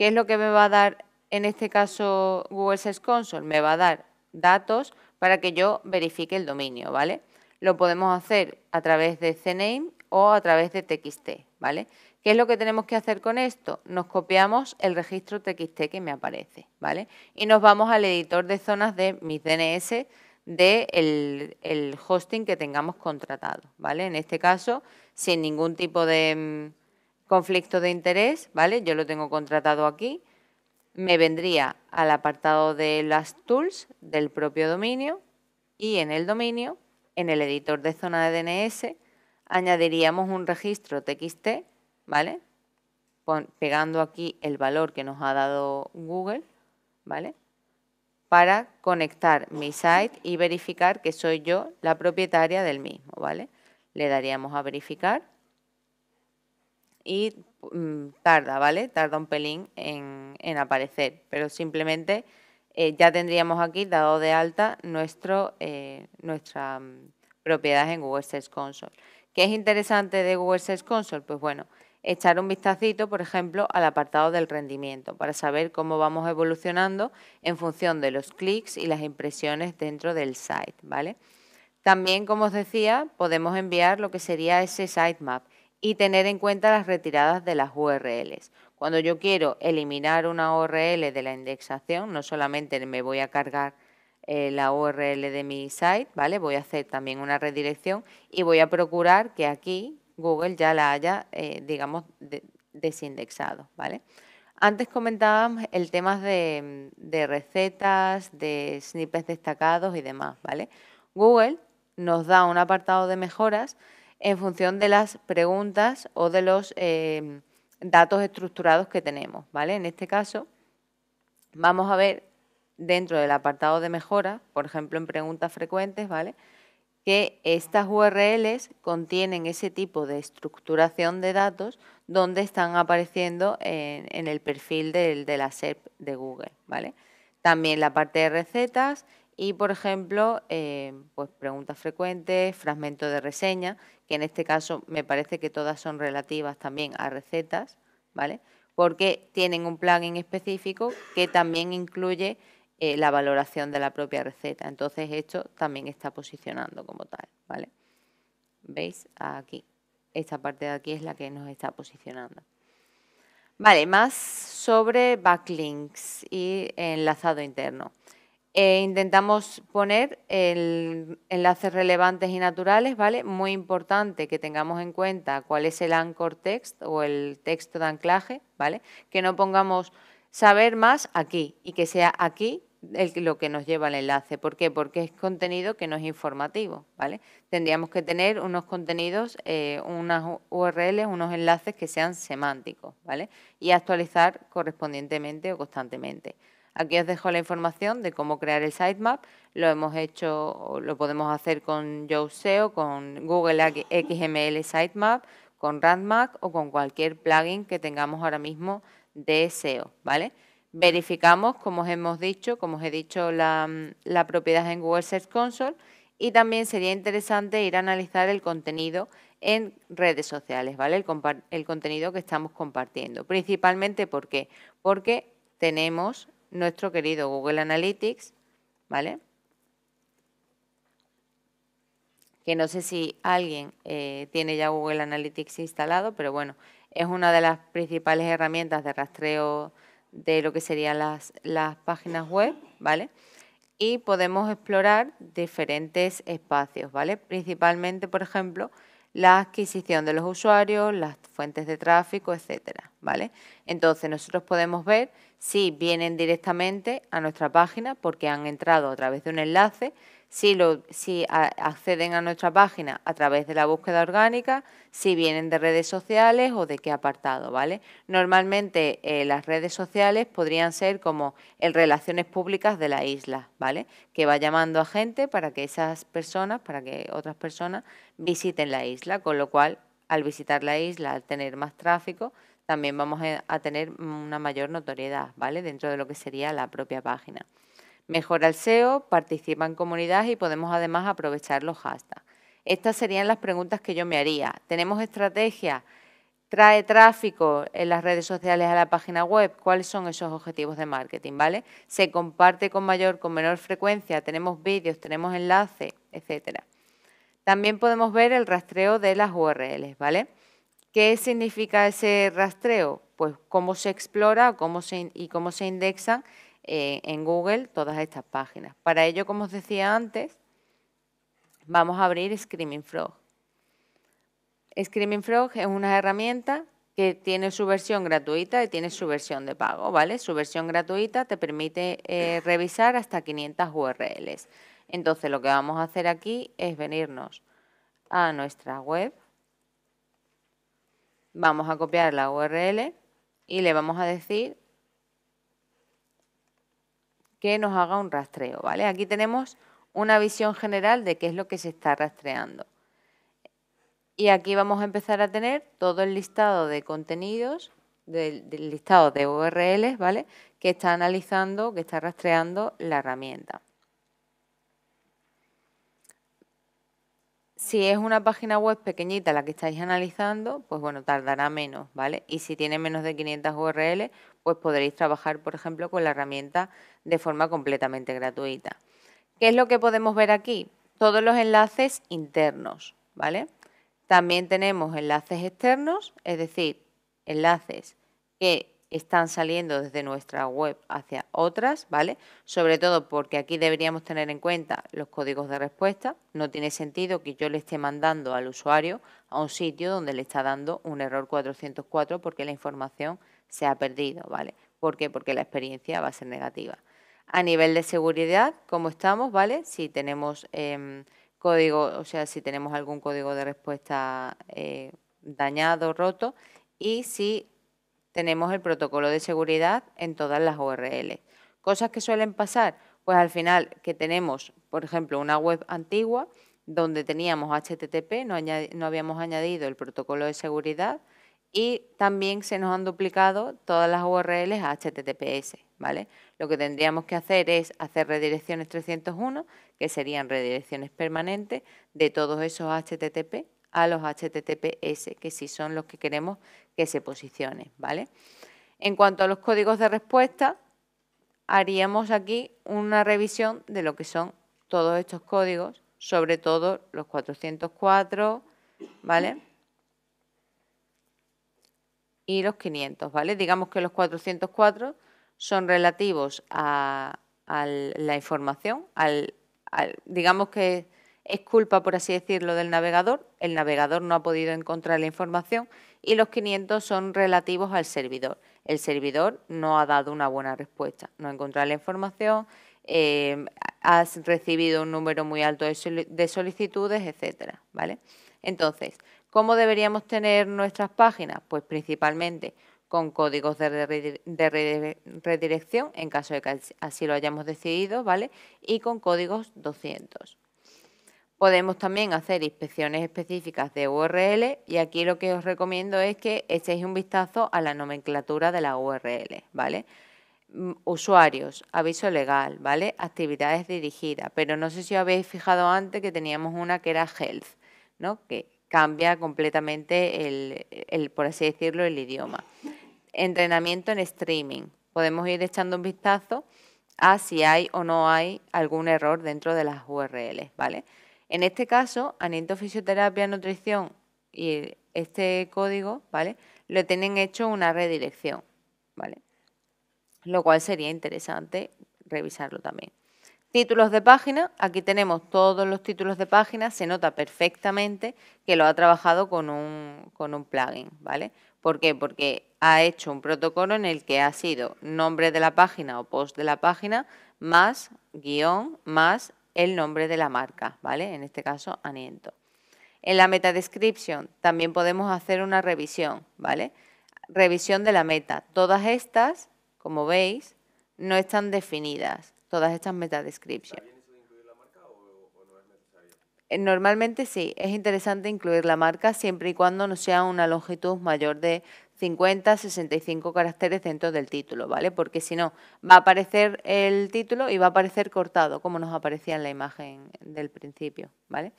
¿Qué es lo que me va a dar en este caso Google Search Console? Me va a dar datos para que yo verifique el dominio, ¿vale? Lo podemos hacer a través de CNAME o a través de TXT, ¿vale? ¿Qué es lo que tenemos que hacer con esto? Nos copiamos el registro TXT que me aparece, ¿vale? Y nos vamos al editor de zonas de mis DNS del de el hosting que tengamos contratado, ¿vale? En este caso, sin ningún tipo de, mm, conflicto de interés, ¿vale? Yo lo tengo contratado aquí. Me vendría al apartado de las tools del propio dominio y en el dominio, en el editor de zona de DNS, añadiríamos un registro TXT, ¿vale? pegando aquí el valor que nos ha dado Google, ¿vale? Para conectar mi site y verificar que soy yo la propietaria del mismo, ¿vale? Le daríamos a verificar y mm, tarda, ¿vale? Tarda un pelín en, aparecer, pero simplemente eh, ya tendríamos aquí dado de alta nuestro, eh, nuestra mm, propiedad en Google Search Console. ¿Qué es interesante de Google Search Console? Pues bueno, echar un vistacito, por ejemplo, al apartado del rendimiento para saber cómo vamos evolucionando en función de los clics y las impresiones dentro del site, ¿vale? También, como os decía, podemos enviar lo que sería ese sitemap y tener en cuenta las retiradas de las URLs. Cuando yo quiero eliminar una URL de la indexación, no solamente me voy a cargar eh, la URL de mi site, ¿vale? Voy a hacer también una redirección y voy a procurar que aquí Google ya la haya, eh, digamos, desindexado, ¿vale? Antes comentábamos el tema de, de recetas, de snippets destacados y demás, ¿vale? Google nos da un apartado de mejoras en función de las preguntas o de los em, datos estructurados que tenemos. ¿vale? En este caso, vamos a ver dentro del apartado de mejora, por ejemplo en preguntas frecuentes, ¿vale? que estas URLs contienen ese tipo de estructuración de datos donde están apareciendo en, el perfil de la SERP de Google. ¿vale? También la parte de recetas y, por ejemplo, eh, pues preguntas frecuentes, fragmentos de reseña, que en este caso me parece que todas son relativas también a recetas, ¿vale? Porque tienen un plugin específico que también incluye eh, la valoración de la propia receta. Entonces, esto también está posicionando como tal, ¿vale? ¿Veis? Aquí. Esta parte de aquí es la que nos está posicionando. Vale, más sobre backlinks y enlazado interno. E intentamos poner enlaces relevantes y naturales, ¿vale? Muy importante que tengamos en cuenta cuál es el anchor text o el texto de anclaje, ¿vale? Que no pongamos saber más aquí y que sea aquí lo que nos lleva el enlace. ¿Por qué? Porque es contenido que no es informativo, ¿vale? Tendríamos que tener unos contenidos, eh, unas URLs, unos enlaces que sean semánticos, ¿vale? Y actualizar correspondientemente o constantemente. Aquí os dejo la información de cómo crear el sitemap. Lo hemos hecho, lo podemos hacer con YoSEO, con Google XML Sitemap, con RandMac o con cualquier plugin que tengamos ahora mismo de SEO, ¿vale? Verificamos, como os hemos dicho, como os he dicho, la, propiedad en Google Search Console y también sería interesante ir a analizar el contenido en redes sociales, ¿vale? El, el contenido que estamos compartiendo. Principalmente, ¿por qué? Porque tenemos nuestro querido Google Analytics, ¿vale? Que no sé si alguien eh, tiene ya Google Analytics instalado, pero bueno, es una de las principales herramientas de rastreo de lo que serían las, las páginas web, ¿vale? Y podemos explorar diferentes espacios, ¿vale? Principalmente, por ejemplo, la adquisición de los usuarios, las fuentes de tráfico, etcétera, ¿vale? Entonces, nosotros podemos ver si vienen directamente a nuestra página porque han entrado a través de un enlace si, acceden a nuestra página a través de la búsqueda orgánica, si vienen de redes sociales o de qué apartado, ¿vale? Normalmente eh, las redes sociales podrían ser como el relaciones públicas de la isla, ¿vale? Que va llamando a gente para que esas personas, para que otras personas visiten la isla, con lo cual al visitar la isla, al tener más tráfico, también vamos eh, a tener una mayor notoriedad, ¿vale? Dentro de lo que sería la propia página. Mejora el SEO, participa en comunidades y podemos además aprovechar los hashtags. Estas serían las preguntas que yo me haría. ¿Tenemos estrategia? ¿Trae tráfico en las redes sociales a la página web? ¿Cuáles son esos objetivos de marketing? ¿Vale? ¿Se comparte con mayor, con menor frecuencia? ¿Tenemos vídeos? ¿Tenemos enlaces? Etcétera. También podemos ver el rastreo de las URLs, ¿vale? ¿Qué significa ese rastreo? Pues cómo se explora cómo y cómo se indexan eh, en Google todas estas páginas. Para ello, como os decía antes, vamos a abrir Screaming Frog. Screaming Frog es una herramienta que tiene su versión gratuita y tiene su versión de pago, ¿vale? Su versión gratuita te permite eh, revisar hasta 500 URLs. Entonces, lo que vamos a hacer aquí es venirnos a nuestra web, vamos a copiar la URL y le vamos a decir que nos haga un rastreo. ¿vale? Aquí tenemos una visión general de qué es lo que se está rastreando. Y aquí vamos a empezar a tener todo el listado de contenidos, del, listado de URLs, ¿vale? Que está analizando, que está rastreando la herramienta. Si es una página web pequeñita la que estáis analizando, pues bueno, tardará menos, ¿vale? Y si tiene menos de 500 URLs pues podréis trabajar, por ejemplo, con la herramienta de forma completamente gratuita. ¿Qué es lo que podemos ver aquí? Todos los enlaces internos, ¿vale? También tenemos enlaces externos, es decir, enlaces que están saliendo desde nuestra web hacia otras, ¿vale? Sobre todo porque aquí deberíamos tener en cuenta los códigos de respuesta. No tiene sentido que yo le esté mandando al usuario a un sitio donde le está dando un error 404 porque la información se ha perdido, ¿vale? ¿Por qué? Porque la experiencia va a ser negativa. A nivel de seguridad, ¿cómo estamos, ¿vale? Si tenemos em, código, o sea, si tenemos algún código de respuesta eh, dañado, roto, y si tenemos el protocolo de seguridad en todas las URLs. Cosas que suelen pasar, pues al final que tenemos, por ejemplo, una web antigua donde teníamos HTTP, no habíamos añadido el protocolo de seguridad, y también se nos han duplicado todas las URLs a HTTPS, ¿vale? Lo que tendríamos que hacer es hacer redirecciones 301, que serían redirecciones permanentes de todos esos HTTP a los HTTPS, que sí son los que queremos que se posicione, ¿vale? En cuanto a los códigos de respuesta, haríamos aquí una revisión de lo que son todos estos códigos, sobre todo los 404, ¿vale? y los 500, ¿vale? Digamos que los 404 son relativos a, la información, al, digamos que es culpa, por así decirlo, del navegador, el navegador no ha podido encontrar la información y los 500 son relativos al servidor. El servidor no ha dado una buena respuesta, no ha encontrado la información, eh, has recibido un número muy alto de, de solicitudes, etcétera, ¿vale? Entonces, ¿Cómo deberíamos tener nuestras páginas? Pues principalmente con códigos de, redirección, en caso de que así lo hayamos decidido, ¿vale? Y con códigos 200. Podemos también hacer inspecciones específicas de URL y aquí lo que os recomiendo es que echéis un vistazo a la nomenclatura de la URL, ¿vale? Mm, usuarios, aviso legal, ¿vale? Actividades dirigidas, pero no sé si os habéis fijado antes que teníamos una que era health, ¿no? Que cambia completamente el, por así decirlo, el idioma. Entrenamiento en streaming. Podemos ir echando un vistazo a si hay o no hay algún error dentro de las URLs, ¿vale? En este caso, Aniento Fisioterapia, Nutrición y este código, ¿vale? Lo tienen hecho una redirección, ¿vale? Lo cual sería interesante revisarlo también. Títulos de página, aquí tenemos todos los títulos de página, se nota perfectamente que lo ha trabajado con un, con un plugin, ¿vale? ¿Por qué? Porque ha hecho un protocolo en el que ha sido nombre de la página o post de la página más guión más el nombre de la marca, ¿vale? En este caso, Aniento. En la meta description también podemos hacer una revisión, ¿vale? Revisión de la meta. Todas estas, como veis, no están definidas todas estas meta eh, Normalmente sí, es interesante incluir la marca siempre y cuando no sea una longitud mayor de 50, 65 caracteres dentro del título, ¿vale? Porque si no, va a aparecer el título y va a aparecer cortado, como nos aparecía en la imagen del principio, ¿vale?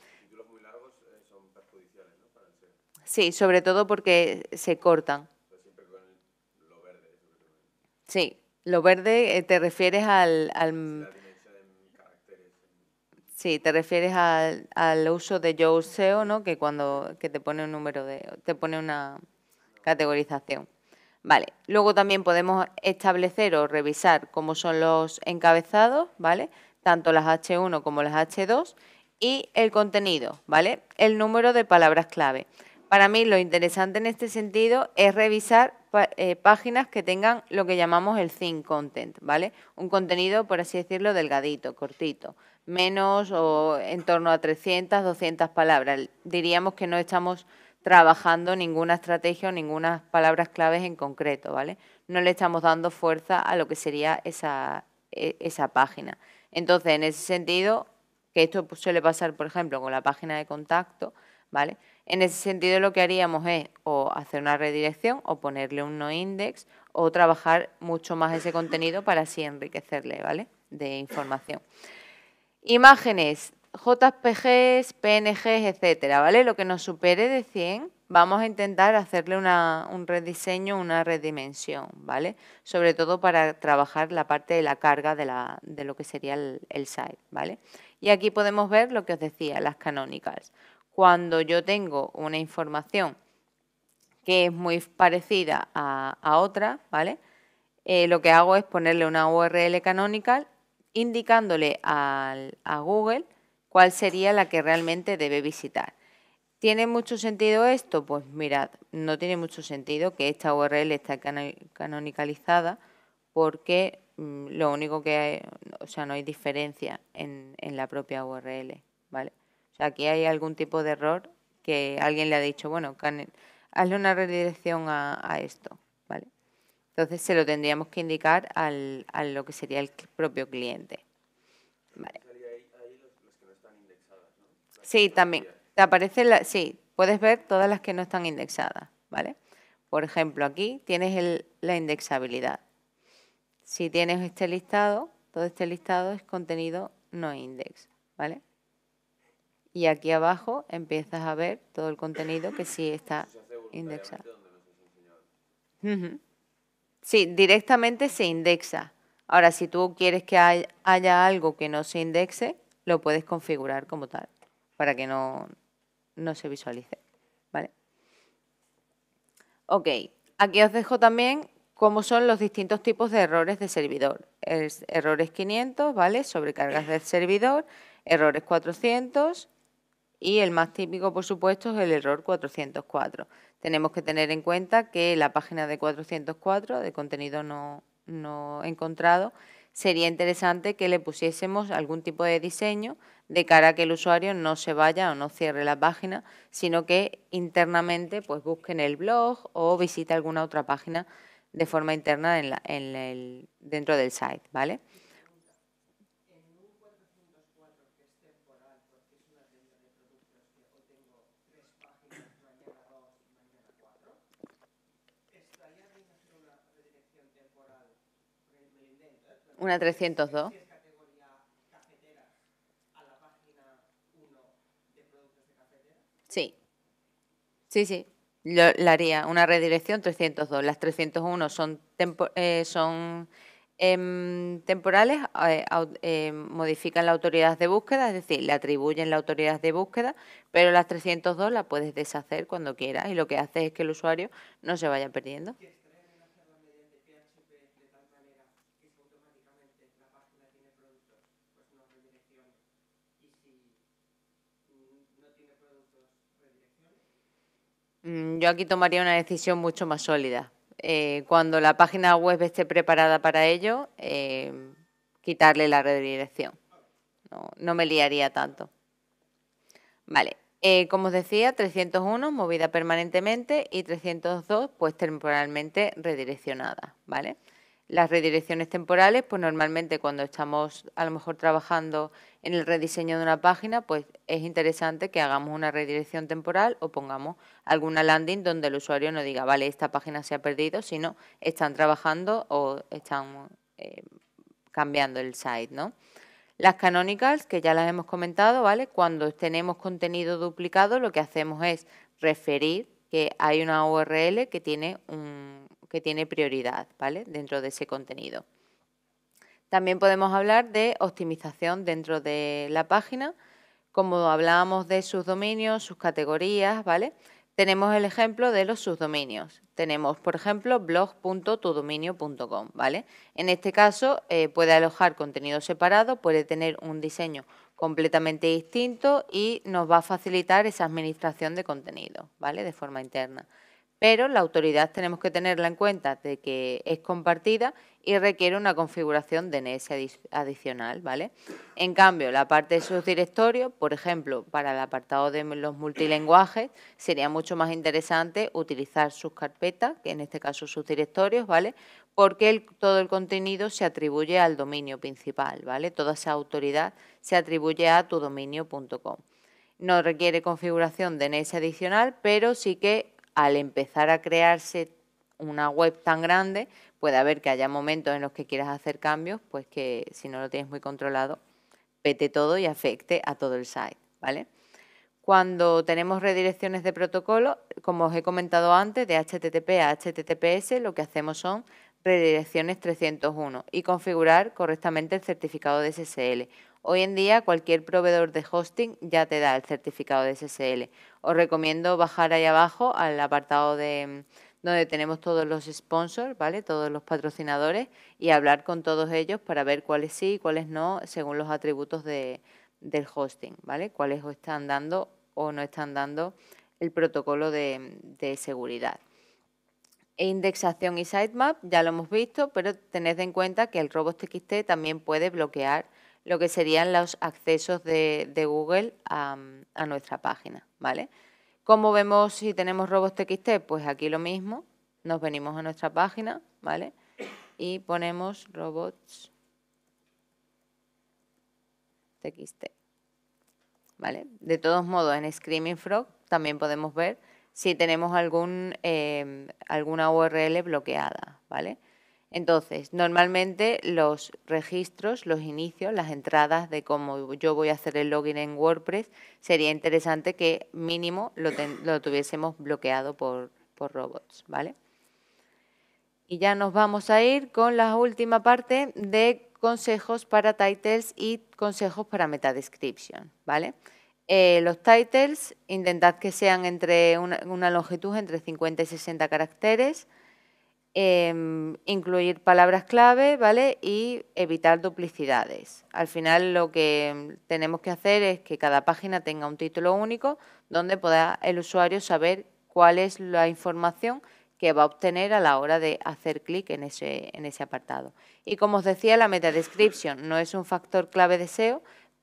muy largos eh, son perjudiciales, ¿no? Sí, sobre todo porque se cortan. Sí, lo verde, eh, ¿te refieres al... al Sí, te refieres al, al uso de Yo ¿no? Que cuando que te pone un número de, te pone una categorización. Vale. Luego también podemos establecer o revisar cómo son los encabezados, ¿vale? Tanto las H1 como las H2 y el contenido, ¿vale? El número de palabras clave. Para mí lo interesante en este sentido es revisar eh, páginas que tengan lo que llamamos el thin content, ¿vale? Un contenido, por así decirlo, delgadito, cortito, menos o en torno a 300, 200 palabras. Diríamos que no estamos trabajando ninguna estrategia o ninguna palabras claves en concreto, ¿vale? No le estamos dando fuerza a lo que sería esa, e, esa página. Entonces, en ese sentido, que esto suele pasar, por ejemplo, con la página de contacto, ¿vale? En ese sentido lo que haríamos es o hacer una redirección o ponerle un no index o trabajar mucho más ese contenido para así enriquecerle, ¿vale? De información. Imágenes, JPGs, PNGs, etcétera, ¿vale? Lo que nos supere de 100, vamos a intentar hacerle un rediseño, una redimensión, ¿vale? Sobre todo para trabajar la parte de la carga de, lo que sería el, el site, ¿vale? Y aquí podemos ver lo que os decía, las canónicas cuando yo tengo una información que es muy parecida a, otra, ¿vale? Eh, lo que hago es ponerle una URL canonical indicándole a Google cuál sería la que realmente debe visitar. ¿Tiene mucho sentido esto? Pues mirad, no tiene mucho sentido que esta URL esté canonicalizada porque mm, lo único que o sea, no hay diferencia en, en la propia URL, ¿vale? O sea, aquí hay algún tipo de error que alguien le ha dicho, bueno, hazle una redirección a, esto, ¿vale? Entonces se lo tendríamos que indicar a lo que sería el propio cliente. Vale. Sí, también. Te aparece la, sí, puedes ver todas las que no están indexadas, ¿vale? Por ejemplo, aquí tienes la indexabilidad. Si tienes este listado, todo este listado es contenido no index, ¿vale? y aquí abajo empiezas a ver todo el contenido que sí está indexado. Sí, directamente se indexa. Ahora, si tú quieres que haya algo que no se indexe, lo puedes configurar como tal, para que no, se visualice. ¿Vale? Ok, aquí os dejo también cómo son los distintos tipos de errores de servidor. errores 500, ¿vale? Sobrecargas del servidor, errores 400, y el más típico, por supuesto, es el error 404. Tenemos que tener en cuenta que la página de 404 de contenido no, encontrado sería interesante que le pusiésemos algún tipo de diseño de cara a que el usuario no se vaya o no cierre la página, sino que internamente pues busque en el blog o visite alguna otra página de forma interna dentro del site, ¿vale? Una 302. Sí. Sí, sí. Lo, la haría. Una redirección 302. Las 301 son, tempo, eh, son em, temporales, eh, em, modifican la autoridad de búsqueda, es decir, le atribuyen la autoridad de búsqueda, pero las 302 las puedes deshacer cuando quieras y lo que hace es que el usuario no se vaya perdiendo. Mm, yo aquí tomaría una decisión mucho más sólida. Eh, cuando la página web esté preparada para ello, eh, quitarle la redirección. No, me liaría tanto. Vale, eh, como os decía, 301 movida permanentemente y 302 pues temporalmente redireccionada, ¿vale? Las redirecciones temporales, pues normalmente cuando estamos a lo mejor trabajando en el rediseño de una página, pues es interesante que hagamos una redirección temporal o pongamos alguna landing donde el usuario no diga, vale, esta página se ha perdido, sino están trabajando o están eh, cambiando el site, Las canonicals, que ya las hemos comentado, ¿vale? Cuando tenemos contenido duplicado, lo que hacemos es referir que hay una URL que tiene, que tiene prioridad, ¿vale? Dentro de ese contenido. También podemos hablar de optimización dentro de la página, como hablábamos de sus dominios, sus categorías, ¿vale? Tenemos el ejemplo de los subdominios. Tenemos, por ejemplo, blog.tudominio.com, ¿vale? En este caso, eh, puede alojar contenido separado, puede tener un diseño completamente distinto y nos va a facilitar esa administración de contenido, ¿vale? De forma interna pero la autoridad tenemos que tenerla en cuenta de que es compartida y requiere una configuración DNS adicional, ¿vale? En cambio, la parte de sus directorios, por ejemplo, para el apartado de los multilenguajes, sería mucho más interesante utilizar sus carpetas, que en este caso sus directorios, ¿vale? Porque todo el contenido se atribuye al dominio principal, ¿vale? Toda esa autoridad se atribuye a tu dominio.com. No requiere configuración DNS adicional, pero sí que al empezar a crearse una web tan grande, puede haber que haya momentos en los que quieras hacer cambios, pues que si no lo tienes muy controlado, pete todo y afecte a todo el site, ¿vale? Cuando tenemos redirecciones de protocolo, como os he comentado antes, de HTTP a HTTPS, lo que hacemos son redirecciones 301 y configurar correctamente el certificado de SSL Hoy en día cualquier proveedor de hosting ya te da el certificado de SSL. Os recomiendo bajar ahí abajo al apartado de mm, donde tenemos todos los sponsors, ¿vale? Todos los patrocinadores y hablar con todos ellos para ver cuáles sí y cuáles no según los atributos de, del hosting, ¿vale? Cuáles os están dando o no están dando el protocolo de, mm, seguridad. E indexación y sitemap, ya lo hemos visto, pero tened en cuenta que el robots.txt también puede bloquear lo que serían los accesos de, Google a, nuestra página, ¿vale? ¿Cómo vemos si tenemos robots.txt? TXT? Pues aquí lo mismo, nos venimos a nuestra página, ¿vale? Y ponemos robots ¿vale? De todos modos, en Screaming Frog también podemos ver si tenemos algún, eh, alguna URL bloqueada, ¿vale? Entonces, normalmente los registros, los inicios, las entradas de cómo yo voy a hacer el login en WordPress, sería interesante que mínimo lo, tuviésemos bloqueado por, robots, ¿vale? Y ya nos vamos a ir con la última parte de consejos para titles y consejos para metadescription, ¿vale? Eh, los titles, intentad que sean entre una longitud entre 50 y 60 caracteres, Em, incluir palabras clave, ¿vale? Y evitar duplicidades. Al final lo que tenemos que hacer es que cada página tenga un título único donde pueda el usuario saber cuál es la información que va a obtener a la hora de hacer clic en ese, en ese apartado. Y como os decía, la meta description no es un factor clave de SEO,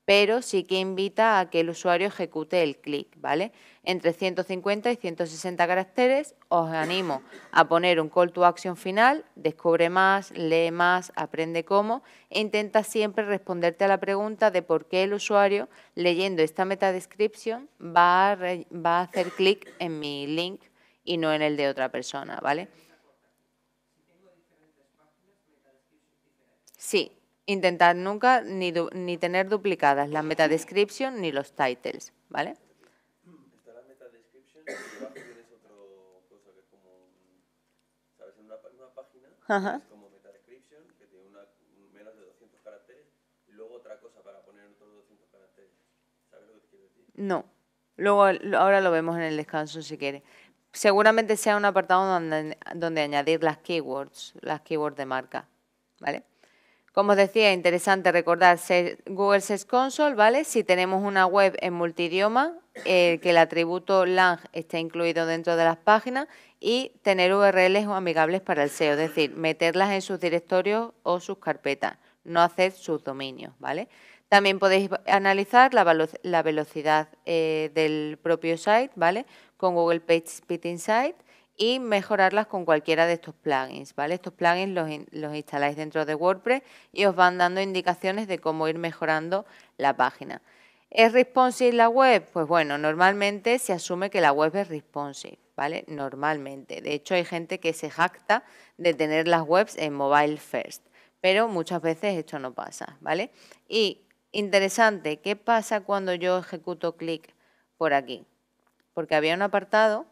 pero sí que invita a que el usuario ejecute el clic, ¿vale? Entre 150 y 160 caracteres os animo a poner un call to action final, descubre más, lee más, aprende cómo e intenta siempre responderte a la pregunta de por qué el usuario leyendo esta meta description va a, va a hacer clic en mi link y no en el de otra persona, ¿vale? Sí, intentar nunca ni, ni tener duplicadas la meta description ni los titles, ¿vale? Está la meta description y debajo tienes otra cosa que es como, ¿sabes? En una, página es como meta description que tiene una, menos de 200 caracteres y luego otra cosa para poner otros 200 caracteres. ¿Sabes lo que quiero decir? No. Luego, ahora lo vemos en el descanso si quieres seguramente sea un apartado donde, donde, añadir las keywords, las keywords de marca, ¿vale? Como os decía, interesante recordar Google Search Console, ¿vale? Si tenemos una web en multidioma, eh, que el atributo lang esté incluido dentro de las páginas y tener URLs amigables para el SEO, es decir, meterlas en sus directorios o sus carpetas, no hacer sus dominios, ¿vale? También podéis analizar la, velocidad eh, del propio site, ¿vale? Con Google Page Speed Insight y mejorarlas con cualquiera de estos plugins, ¿vale? Estos plugins los, instaláis dentro de WordPress y os van dando indicaciones de cómo ir mejorando la página. ¿Es responsive la web? Pues bueno, normalmente se asume que la web es responsive, ¿vale? Normalmente. De hecho, hay gente que se jacta de tener las webs en mobile first, pero muchas veces esto no pasa, ¿vale? Y interesante, ¿qué pasa cuando yo ejecuto clic por aquí? Porque había un apartado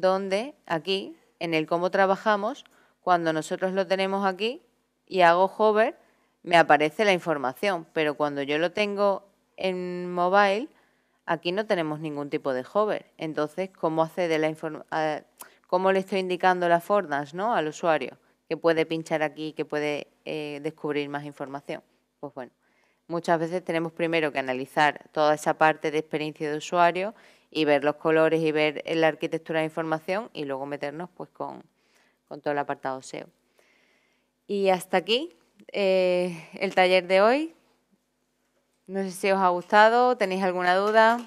donde aquí, en el cómo trabajamos, cuando nosotros lo tenemos aquí y hago hover, me aparece la información, pero cuando yo lo tengo en mobile, aquí no tenemos ningún tipo de hover. Entonces, ¿cómo, accede la ¿cómo le estoy indicando las formas ¿no? al usuario? Que puede pinchar aquí, que puede eh, descubrir más información. Pues bueno, muchas veces tenemos primero que analizar toda esa parte de experiencia de usuario y ver los colores y ver eh, la arquitectura de información y luego meternos pues con, todo el apartado SEO. Y hasta aquí eh, el taller de hoy. No sé si os ha gustado, tenéis alguna duda.